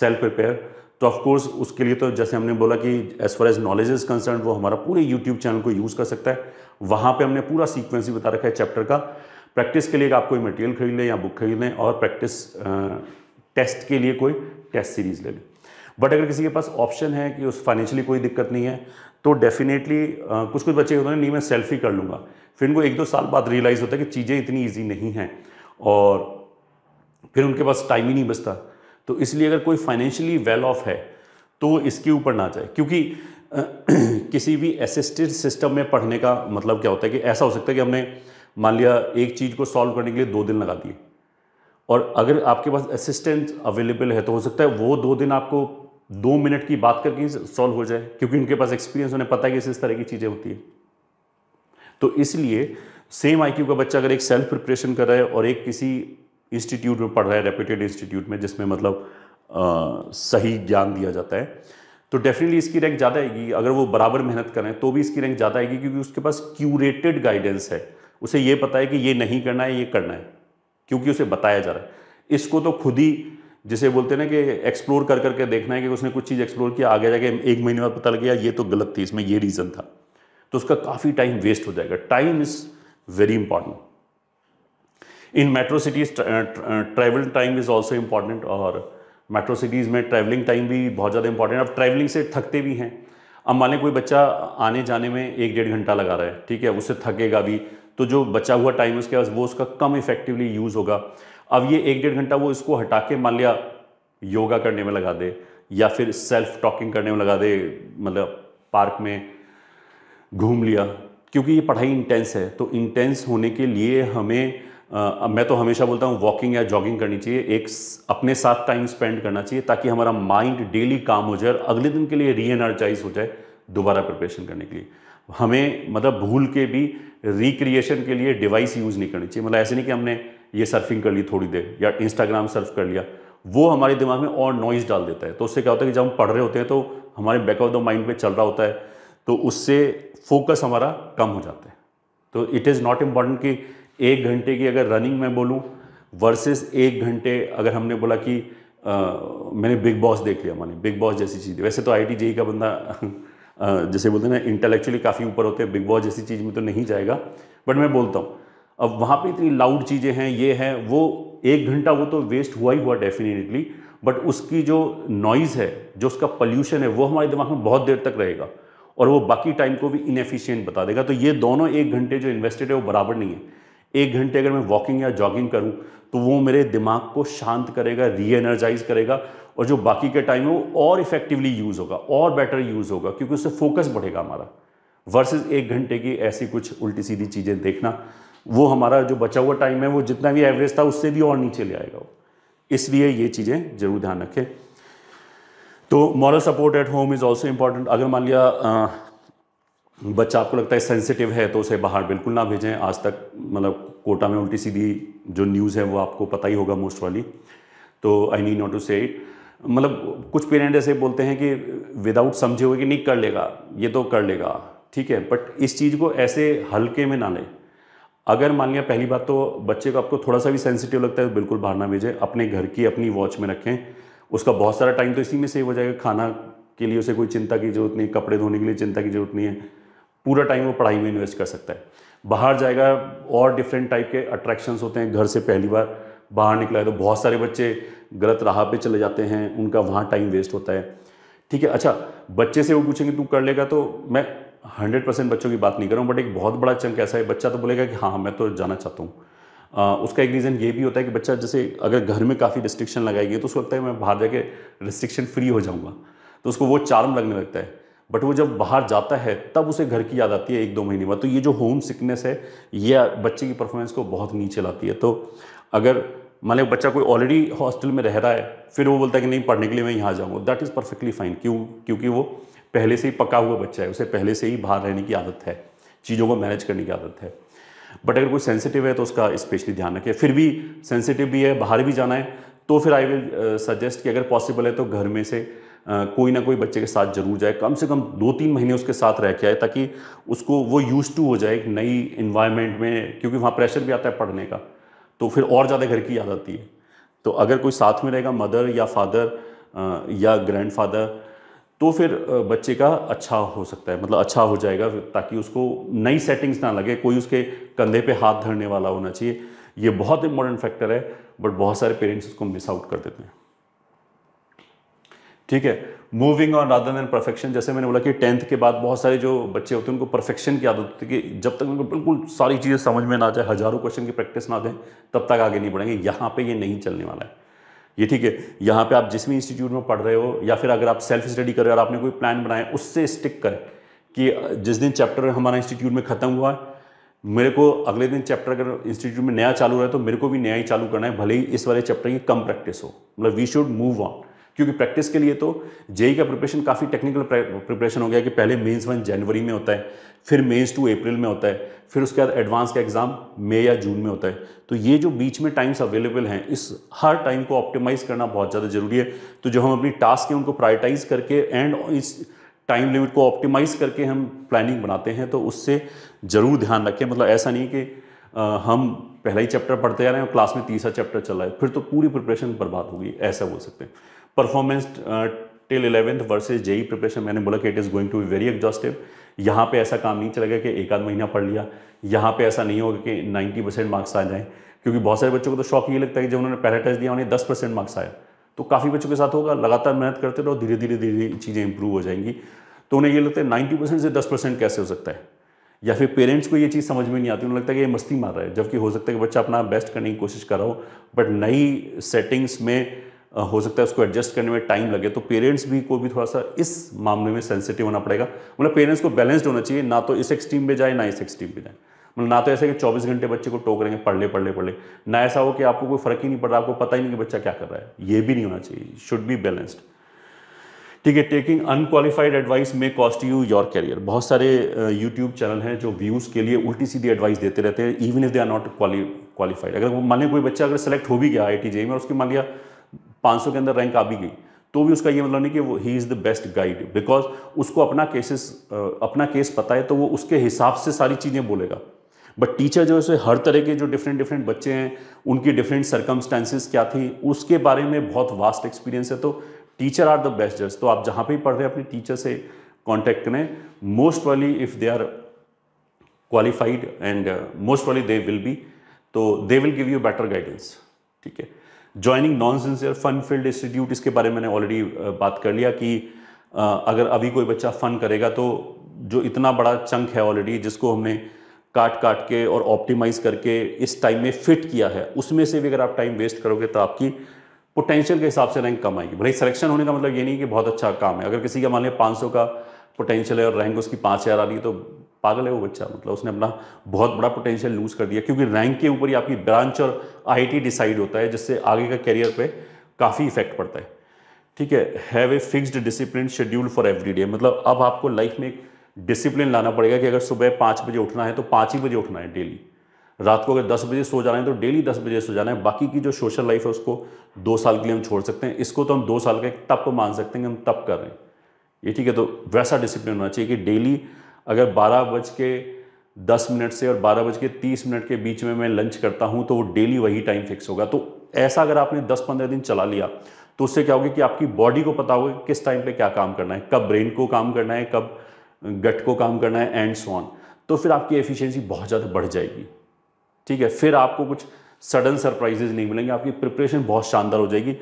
self prepare तो ऑफकोर्स उसके लिए तो जैसे हमने बोला कि as far as knowledge is concern वो हमारा पूरे यूट्यूब चैनल को यूज़ कर सकता है वहाँ पे हमने पूरा सीक्वेंस भी बता रखा है चैप्टर का प्रैक्टिस के लिए आप कोई मटेरियल खरीद लें या बुक खरीद लें और प्रैक्टिस टेस्ट के लिए कोई टेस्ट सीरीज़ ले लें बट अगर किसी के पास ऑप्शन है कि उस फाइनेंशियली कोई दिक्कत नहीं है तो डेफिनेटली कुछ कुछ बच्चे होते हैं नहीं मैं सेल्फी कर लूँगा फिर इनको एक दो साल बाद रियलाइज़ होता है कि चीज़ें इतनी ईजी नहीं हैं और फिर उनके पास टाइम ही नहीं बचता तो इसलिए अगर कोई फाइनेंशियली वेल ऑफ है तो इसके ऊपर ना जाए क्योंकि किसी भी असिस्टेड सिस्टम में पढ़ने का मतलब क्या होता है कि ऐसा हो सकता है कि हमने मान लिया एक चीज़ को सॉल्व करने के लिए दो दिन लगा दिए और अगर आपके पास असिस्टेंट अवेलेबल है तो हो सकता है वो दो दिन आपको दो मिनट की बात करके सॉल्व हो जाए क्योंकि उनके पास एक्सपीरियंस उन्हें पता है कि इस तरह की चीज़ें होती है तो इसलिए सेम आईक्यू का बच्चा अगर एक सेल्फ प्रिपरेशन कर रहा है और एक किसी इंस्टीट्यूट में पढ़ रहा है रेप्यूटेड इंस्टीट्यूट में जिसमें मतलब आ, सही ज्ञान दिया जाता है तो डेफिनेटली इसकी रैंक ज़्यादा आएगी अगर वो बराबर मेहनत करें तो भी इसकी रैंक ज़्यादा आएगी क्योंकि उसके पास क्यूरेटेड गाइडेंस है उसे ये पता है कि ये नहीं करना है ये करना है क्योंकि उसे बताया जा रहा है इसको तो खुद ही जिसे बोलते हैं ना कि एक्सप्लोर कर करके देखना है कि उसने कुछ चीज़ एक्सप्लोर किया आगे जाके एक महीने बाद पता लग गया ये तो गलत थी इसमें ये रीज़न था तो उसका काफ़ी टाइम वेस्ट हो जाएगा time is very important in metro cities travel time is also important और मेट्रो सिटीज़ में ट्रैवलिंग टाइम भी बहुत ज़्यादा इंपॉर्टेंट अब ट्रैवलिंग से थकते भी हैं अब मान लें कोई बच्चा आने जाने में एक डेढ़ घंटा लगा रहा है ठीक है उससे थकेगा भी तो जो बचा हुआ टाइम उसके पास वो उसका कम इफेक्टिवली यूज़ होगा अब ये एक डेढ़ घंटा वो इसको हटा के मान लिया योगा करने में लगा दे या फिर सेल्फ टॉकिंग करने में लगा दे मतलब पार्क में घूम लिया क्योंकि ये पढ़ाई इंटेंस है तो इंटेंस होने के लिए हमें अब मैं तो हमेशा बोलता हूँ वॉकिंग या जॉगिंग करनी चाहिए एक अपने साथ टाइम स्पेंड करना चाहिए ताकि हमारा माइंड डेली काम हो जाए और अगले दिन के लिए री एनर्जाइज हो जाए दोबारा प्रिपरेशन करने के लिए हमें मतलब भूल के भी रिक्रिएशन के लिए डिवाइस यूज़ नहीं करनी चाहिए मतलब ऐसे नहीं कि हमने ये सर्फिंग कर ली थोड़ी देर या इंस्टाग्राम सर्फ कर लिया वो हमारे दिमाग में और नॉइज़ डाल देता है तो उससे क्या होता है कि जब हम पढ़ रहे होते हैं तो हमारे बैक ऑफ द माइंड पे चल रहा होता है तो उससे फोकस हमारा कम हो जाता है तो इट इज़ नॉट इम्पॉर्टेंट कि एक घंटे की अगर रनिंग मैं बोलूँ वर्सेस एक घंटे अगर हमने बोला कि आ, मैंने बिग बॉस देख लिया मैंने बिग बॉस जैसी चीज़ वैसे तो आई जेई e का बंदा जैसे बोलते हैं ना इंटेलेक्चुअली काफ़ी ऊपर होते हैं बिग बॉस जैसी चीज़ में तो नहीं जाएगा बट मैं बोलता हूँ अब वहाँ पे इतनी लाउड चीज़ें हैं ये है वो एक घंटा वो तो वेस्ट हुआ ही हुआ डेफिनेटली बट उसकी जो नॉइज़ है जो उसका पल्यूशन है वो हमारे दिमाग में बहुत देर तक रहेगा और वो बाकी टाइम को भी इनएफिशिएंट बता देगा तो ये दोनों एक घंटे जो इन्वेस्टेड है वो बराबर नहीं है एक घंटे अगर मैं वॉकिंग या जॉगिंग करूँ तो वो मेरे दिमाग को शांत करेगा री एनर्जाइज करेगा और जो बाकी का टाइम है वो और इफेक्टिवली यूज़ होगा और बेटर यूज़ होगा क्योंकि उससे फोकस बढ़ेगा हमारा वर्सेस एक घंटे की ऐसी कुछ उल्टी सीधी चीज़ें देखना वो हमारा जो बचा हुआ टाइम है वो जितना भी एवरेज था उससे भी और नीचे ले आएगा वो इसलिए ये चीज़ें ज़रूर ध्यान रखें तो moral support at home is also important अगर मान लिया बच्चा आपको लगता है सेंसिटिव है तो उसे बाहर बिल्कुल ना भेजें आज तक मतलब कोटा में उल्टी सीधी जो न्यूज़ है वो आपको पता ही होगा मोस्ट वाली तो I need not to say it मतलब कुछ पेरेंट ऐसे बोलते हैं कि विदाउट समझे हुए कि नहीं कर लेगा ये तो कर लेगा ठीक है बट इस चीज़ को ऐसे हल्के में ना लें अगर मान लिया पहली बात तो बच्चे को आपको थोड़ा सा भी सेंसिटिव लगता है बिल्कुल बाहर ना भेजें अपने घर की अपनी वॉच में रखें उसका बहुत सारा टाइम तो इसी में सेव हो जाएगा खाना के लिए उसे कोई चिंता की जरूरत नहीं कपड़े धोने के लिए चिंता की जरूरत नहीं है पूरा टाइम वो पढ़ाई में इन्वेस्ट कर सकता है बाहर जाएगा और डिफरेंट टाइप के अट्रैक्शंस होते हैं घर से पहली बार बाहर निकला है तो बहुत सारे बच्चे गलत राह पे चले जाते हैं उनका वहाँ टाइम वेस्ट होता है ठीक है अच्छा बच्चे से वो पूछेंगे तू कर लेगा तो मैं हंड्रेड परसेंट बच्चों की बात नहीं कर रहा हूँ बट एक बहुत बड़ा चंक ऐसा है बच्चा तो बोलेगा कि हाँ मैं तो जाना चाहता हूँ उसका एक रीज़न ये भी होता है कि बच्चा जैसे अगर घर में काफ़ी रिस्ट्रिक्शन लगाएगी तो उसको लगता है मैं बाहर जाके रिस्ट्रिक्शन फ्री हो जाऊँगा तो उसको वो चार्म लगने लगता है बट वो जब बाहर जाता है तब उसे घर की याद आती है एक दो महीने बाद तो ये जो होम सिकनेस है ये बच्चे की परफॉर्मेंस को बहुत नीचे लाती है तो अगर मान लो बच्चा कोई ऑलरेडी हॉस्टल में रह रहा है फिर वो बोलता है कि नहीं पढ़ने के लिए मैं यहाँ जाऊँगा दैट इज़ परफेक्टली फाइन क्यों क्योंकि वो पहले से ही पका हुआ बच्चा है उसे पहले से ही बाहर रहने की आदत है चीज़ों को मैनेज करने की आदत है बट अगर कोई सेंसिटिव है तो उसका स्पेशली ध्यान रखें फिर भी सेंसिटिव भी है बाहर भी जाना है तो फिर आई विल सजेस्ट कि अगर पॉसिबल है तो घर में से कोई ना कोई बच्चे के साथ जरूर जाए कम से कम दो तीन महीने उसके साथ रह के आए ताकि उसको वो यूज टू हो जाए एक नई इन्वायरमेंट में क्योंकि वहाँ प्रेशर भी आता है पढ़ने का तो फिर और ज़्यादा घर की याद आती है तो अगर कोई साथ में रहेगा मदर या फादर या ग्रैंड फादर तो फिर बच्चे का अच्छा हो सकता है मतलब अच्छा हो जाएगा ताकि उसको नई सेटिंग्स ना लगे कोई उसके कंधे पे हाथ धरने वाला होना चाहिए ये बहुत इंपॉर्टेंट फैक्टर है बट बहुत सारे पेरेंट्स उसको मिस आउट कर देते हैं ठीक है moving on rather than perfection जैसे मैंने बोला कि टेंथ के बाद बहुत सारे जो बच्चे होते हैं उनको परफेक्शन की आदत होती है कि जब तक उनको बिल्कुल सारी चीज़ें समझ में ना जाए हज़ारों क्वेश्चन की प्रैक्टिस ना दें तब तक आगे नहीं बढ़ेंगे यहाँ पे ये नहीं चलने वाला है ये ठीक है यहाँ पे आप जिस भी इंस्टीट्यूट में पढ़ रहे हो या फिर अगर आप सेल्फ स्टडी कर रहे हो और आपने कोई प्लान बनाया उससे स्टिक करें कि जिस दिन चैप्टर हमारा इंस्टीट्यूट में ख़त्म हुआ है मेरे को अगले दिन चैप्टर अगर इंस्टीट्यूट में नया चालू रहा है तो मेरे को भी नया ही चालू करना है भले ही इस वाले चैप्टर की कम प्रैक्टिस हो मतलब वी शुड मूव ऑन क्योंकि प्रैक्टिस के लिए तो जेई e e का प्रिपरेशन काफ़ी टेक्निकल प्रिपरेशन हो गया कि पहले मेंस वन जनवरी में होता है फिर मेंस टू अप्रैल में होता है फिर उसके बाद एडवांस का एग्ज़ाम मई या जून में होता है तो ये जो बीच में टाइम्स अवेलेबल हैं इस हर टाइम को ऑप्टिमाइज़ करना बहुत ज़्यादा ज़रूरी है तो जो हम अपनी टास्क हैं उनको प्रायोटाइज करके एंड इस टाइम लिमिट को ऑप्टिमाइज़ करके हम प्लानिंग बनाते हैं तो उससे ज़रूर ध्यान रखें मतलब ऐसा नहीं कि हम पहला ही चैप्टर पढ़ते जा रहे हैं और क्लास में तीसरा चैप्टर चल रहा है फिर तो पूरी प्रिपरेशन बर्बाद होगी ऐसा बोल सकते हैं performance till eleventh versus JE preparation मैंने बोला कि it is going to be very exhaustive यहाँ पे ऐसा काम नहीं चलेगा कि एक आध महीना पढ़ लिया यहाँ पे ऐसा नहीं होगा कि 90 परसेंट मार्क्स आ जाएँ क्योंकि बहुत सारे बच्चों को तो शौक ये लगता है कि जब उन्होंने पहला टेस्ट दिया उन्हें दस परसेंट मार्क्स आया तो काफ़ी बच्चों के साथ होगा लगातार मेहनत करते रहो धीरे धीरे धीरे चीज़ें इंप्रूव हो जाएंगी तो उन्हें ये लगता है नाइन्टी परसेंट से दस परसेंट कैसे हो सकता है या फिर पेरेंट्स को ये चीज़ समझ में नहीं आती उन्हें लगता है कि ये मस्ती मार रहा है जबकि हो सकता है कि बच्चा अपना बेस्ट करने की कोशिश कर रहा हो बट नई सेटिंग्स में हो सकता है उसको एडजस्ट करने में टाइम लगे तो पेरेंट्स भी को भी थोड़ा सा इस मामले में सेंसिटिव होना पड़ेगा मतलब पेरेंट्स को बैलेंस्ड होना चाहिए ना तो इस एक्सट्रीम पे जाए ना इस एक्सट्रीम पे जाए मतलब ना तो ऐसे कि 24 घंटे बच्चे को टोक रहेंगे पढ़ ले पढ़ ले पढ़ ले ना ऐसा हो कि आपको कोई फ़र्क ही नहीं पड़ रहा आपको पता ही नहीं कि बच्चा क्या कर रहा है ये भी नहीं होना चाहिए शुड बी बैलेंस्ड ठीक है taking unqualified advice may cost you your career बहुत सारे यूट्यूब चैनल हैं जो व्यूज़ के लिए उल्टी सीधी एडवाइस देते रहते हैं even if they are not qualified अगर मान लिया कोई बच्चा अगर सेलेक्ट हो भी गया आई टी जे में उसके मान लिया 500 के अंदर रैंक आ भी गई तो भी उसका ये मतलब नहीं कि वो ही is the best guide because उसको अपना केसेस अपना केस पता है तो वो उसके हिसाब से सारी चीज़ें बोलेगा बट टीचर जो है हर तरह के जो डिफरेंट डिफरेंट बच्चे हैं उनकी डिफरेंट सर्कमस्टांसिस क्या थी उसके बारे में बहुत वास्ट एक्सपीरियंस है तो टीचर आर द बेस्ट जज तो आप जहाँ पर ही पढ़ रहे हैं अपने टीचर से कॉन्टैक्ट करें मोस्ट वाली if they are qualified and most वाली दे विल बी तो they will give you better guidance ठीक है joining non sincere fun field institute इसके बारे में मैंने ऑलरेडी बात कर लिया कि अगर अभी कोई बच्चा फ़न करेगा तो जो इतना बड़ा चंक है ऑलरेडी जिसको हमने काट काट के और ऑप्टिमाइज़ करके इस टाइम में फिट किया है उसमें से भी अगर आप टाइम वेस्ट करोगे तो आपकी पोटेंशियल के हिसाब से रैंक कम आएगी भले सिलेक्शन होने का मतलब ये नहीं कि बहुत अच्छा काम है अगर किसी का मान लिया पाँच का पोटेंशियल है और रैंक उसकी पाँच हज़ार आ रही है तो पागल है वो बच्चा मतलब उसने अपना बहुत बड़ा पोटेंशियल लूज कर दिया क्योंकि रैंक के ऊपर ही आपकी ब्रांच और आई डिसाइड होता है जिससे आगे का करियर पर काफ़ी इफेक्ट पड़ता है ठीक है have a fixed discipline schedule for every day मतलब अब आपको लाइफ में एक डिसिप्लिन लाना पड़ेगा कि अगर सुबह पाँच बजे उठना है तो पाँच ही बजे उठना है डेली रात को अगर दस बजे सो जाना है तो डेली दस बजे सो जाना है बाकी की जो सोशल लाइफ है उसको दो साल के लिए हम छोड़ सकते हैं इसको तो हम दो साल का एक तप मान सकते हैं कि हम तप कर रहे हैं ये ठीक है तो वैसा डिसिप्लिन होना चाहिए कि डेली अगर बारह बज के दस मिनट से और बारह बज के तीस मिनट के बीच में मैं लंच करता हूँ तो वो डेली वही टाइम फिक्स होगा तो ऐसा अगर आपने दस पंद्रह दिन चला लिया तो उससे क्या होगा कि आपकी बॉडी को पता होगा किस टाइम पे क्या काम करना है कब ब्रेन को काम करना है कब गट को काम करना है एंड ऑन तो फिर आपकी एफिशिएंसी बहुत ज़्यादा बढ़ जाएगी ठीक है फिर आपको कुछ सडन सरप्राइजेज नहीं मिलेंगे आपकी प्रिपरेशन बहुत शानदार हो जाएगी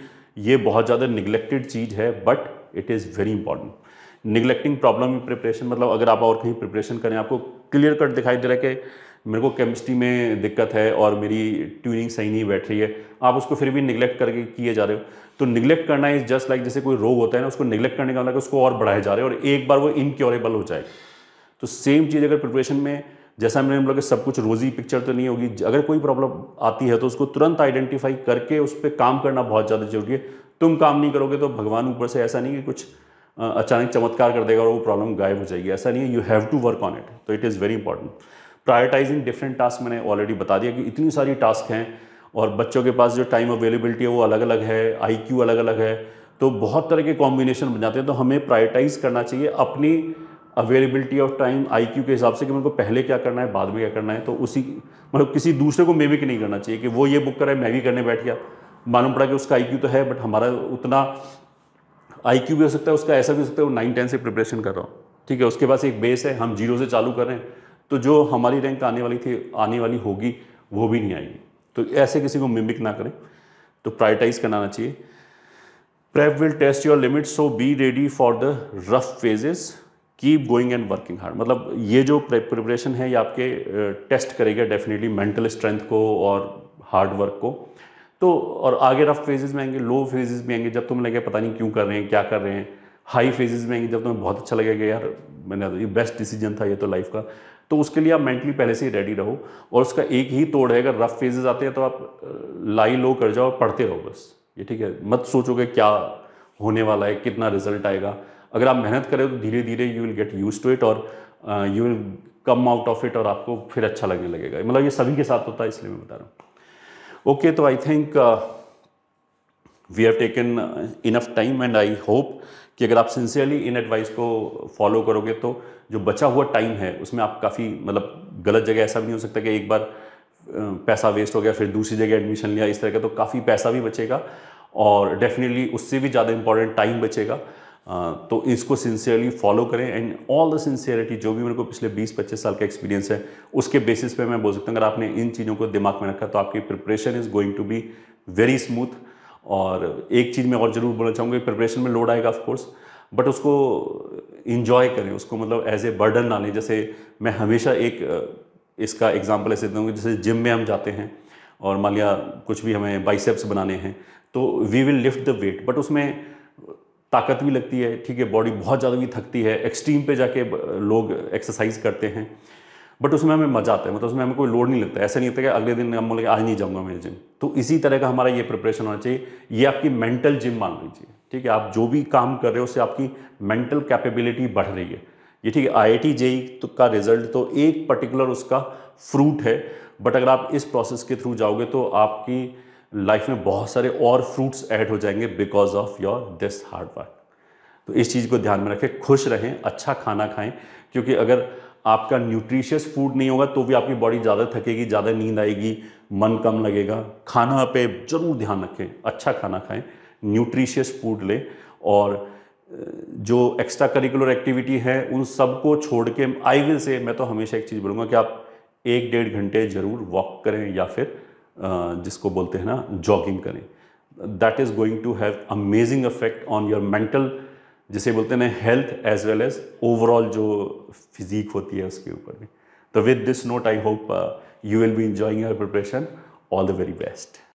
ये बहुत ज़्यादा निगलेक्टेड चीज़ है but it is very important neglecting problem in preparation मतलब अगर आप और कहीं प्रिपरेशन करें आपको क्लियर कट दिखाई दे रहा है कि मेरे को केमिस्ट्री में दिक्कत है और मेरी ट्यूनिंग सही नहीं बैठ रही है आप उसको फिर भी निगलेक्ट करके किए जा रहे हो तो निगलेक्ट करना इज़ जस्ट लाइक जैसे कोई रोग होता है ना उसको निगलेक्ट करने का मतलब उसको और बढ़ाए जा रहे हैं और एक बार वो इनक्योरेबल हो जाए तो सेम चीज़ अगर प्रिपरेशन में जैसा मैंने बोला कि सब कुछ रोजी पिक्चर तो नहीं होगी अगर कोई प्रॉब्लम आती है तो उसको तुरंत आइडेंटिफाई करके उस पर काम करना बहुत ज़्यादा जरूरी है तुम काम नहीं करोगे तो भगवान ऊपर से ऐसा नहीं कि कुछ अचानक चमत्कार कर देगा और वो प्रॉब्लम गायब हो जाएगी ऐसा नहीं है you have to work on it तो it is very important prioritising different task मैंने ऑलरेडी बता दिया कि इतनी सारी टास्क हैं और बच्चों के पास जो टाइम अवेलेबिलिटी है वो अलग अलग है आई अलग अलग है तो बहुत तरह के कॉम्बिनेशन बन जाते हैं तो हमें प्रायोरिटाइज करना चाहिए अपनी अवेलेबिलिटी ऑफ टाइम आई के हिसाब से कि मेरे को पहले क्या करना है बाद में क्या करना है तो उसी मतलब किसी दूसरे को मे भी नहीं करना चाहिए कि वो ये बुक कराए मैं भी करने बैठ गया मालूम पड़ा कि उसका आई तो है बट हमारा उतना आई भी हो सकता है उसका ऐसा भी हो सकता है वो नाइन टेन से प्रिपरेशन कर रहा हूँ ठीक है उसके पास एक बेस है हम जीरो से चालू करें तो जो हमारी रैंक आने वाली थी आने वाली होगी वो भी नहीं आएगी तो ऐसे किसी को मिमिक ना करें तो प्रायोरिटाइज करना चाहिए prep will test your limit so be ready for the rough phases keep going and working hard मतलब ये जो प्रिपरेशन है ये आपके टेस्ट करेगा डेफिनेटली मेंटल स्ट्रेंथ को और हार्ड वर्क को तो और आगे रफ फेजेस में आएंगे लो फेजेस में आएंगे जब तुम्हें लगे पता नहीं क्यों कर रहे हैं क्या कर रहे हैं हाई फेजेस में आएंगे जब तुम्हें बहुत अच्छा लगेगा यार मैंने तो ये बेस्ट डिसीजन था ये तो लाइफ का तो उसके लिए आप मेंटली पहले से ही रेडी रहो और उसका एक ही तोड़ है अगर रफ फेजेस आते हैं तो आप लाई लो कर जाओ पढ़ते रहो बस ये ठीक है मत सोचोगे क्या होने वाला है कितना रिजल्ट आएगा अगर आप मेहनत करें तो धीरे धीरे you will get use to it और you will come out of it और आपको फिर अच्छा लगने लगेगा मतलब ये सभी के साथ होता है इसलिए मैं बता रहा हूँ ओके तो I think we have taken enough time and I hope कि अगर आप सिंसियरली इन एडवाइस को फॉलो करोगे तो जो बचा हुआ टाइम है उसमें आप काफ़ी मतलब गलत जगह ऐसा भी नहीं हो सकता कि एक बार uh, पैसा वेस्ट हो गया फिर दूसरी जगह एडमिशन लिया इस तरह का तो काफ़ी पैसा भी बचेगा और डेफिनेटली उससे भी ज़्यादा इंपॉर्टेंट टाइम बचेगा तो इसको सिंसियरली फॉलो करें एंड ऑल द सिंसियरिटी जो भी मेरे को पिछले 20-25 साल का एक्सपीरियंस है उसके बेसिस पे मैं बोल सकता हूँ अगर आपने इन चीज़ों को दिमाग में रखा तो आपकी preparation is going to be very smooth और एक चीज़ मैं और ज़रूर बोलना चाहूँगा प्रिपरेशन में लोड आएगा ऑफकोर्स बट उसको इन्जॉय करें उसको मतलब एज ए बर्डन ना लें जैसे मैं हमेशा एक इसका एग्जाम्पल ऐसे दूँगी जैसे जिम में हम जाते हैं और मान लिया कुछ भी हमें बाइसेप्स बनाने हैं तो we will lift the weight but उसमें ताकत भी लगती है ठीक है बॉडी बहुत ज़्यादा भी थकती है एक्सट्रीम पे जाके लोग एक्सरसाइज करते हैं बट उसमें हमें मज़ा आता है मतलब उसमें हमें कोई लोड नहीं लगता ऐसा नहीं लगता कि अगले दिन हम बोलेंगे आज नहीं जाऊँगा मैं जिम तो इसी तरह का हमारा ये प्रिपरेशन होना चाहिए ये आपकी मेंटल जिम मान लीजिए ठीक है आप जो भी काम कर रहे हो उससे आपकी मेंटल कैपेबिलिटी बढ़ रही है ये ठीक है आई आई जेई तो का रिजल्ट तो एक पर्टिकुलर उसका फ्रूट है बट अगर आप इस प्रोसेस के थ्रू जाओगे तो आपकी लाइफ में बहुत सारे और फ्रूट्स ऐड हो जाएंगे because of your this hard work तो इस चीज़ को ध्यान में रखें खुश रहें अच्छा खाना खाएं क्योंकि अगर आपका न्यूट्रिशियस फूड नहीं होगा तो भी आपकी बॉडी ज़्यादा थकेगी ज़्यादा नींद आएगी मन कम लगेगा खाना पे ज़रूर ध्यान रखें अच्छा खाना खाएं न्यूट्रिशियस फूड लें और जो एक्स्ट्रा करिकुलर एक्टिविटी है उन सबको छोड़ के आई विल से मैं तो हमेशा एक चीज़ बोलूँगा कि आप एक डेढ़ घंटे ज़रूर वॉक करें या फिर जिसको बोलते हैं ना जॉगिंग करें that is going to have amazing effect on your mental जिसे बोलते हैं health as well as overall जो फिजिक होती है उसके ऊपर भी तो with this note I hope you will be enjoying your preparation all the very best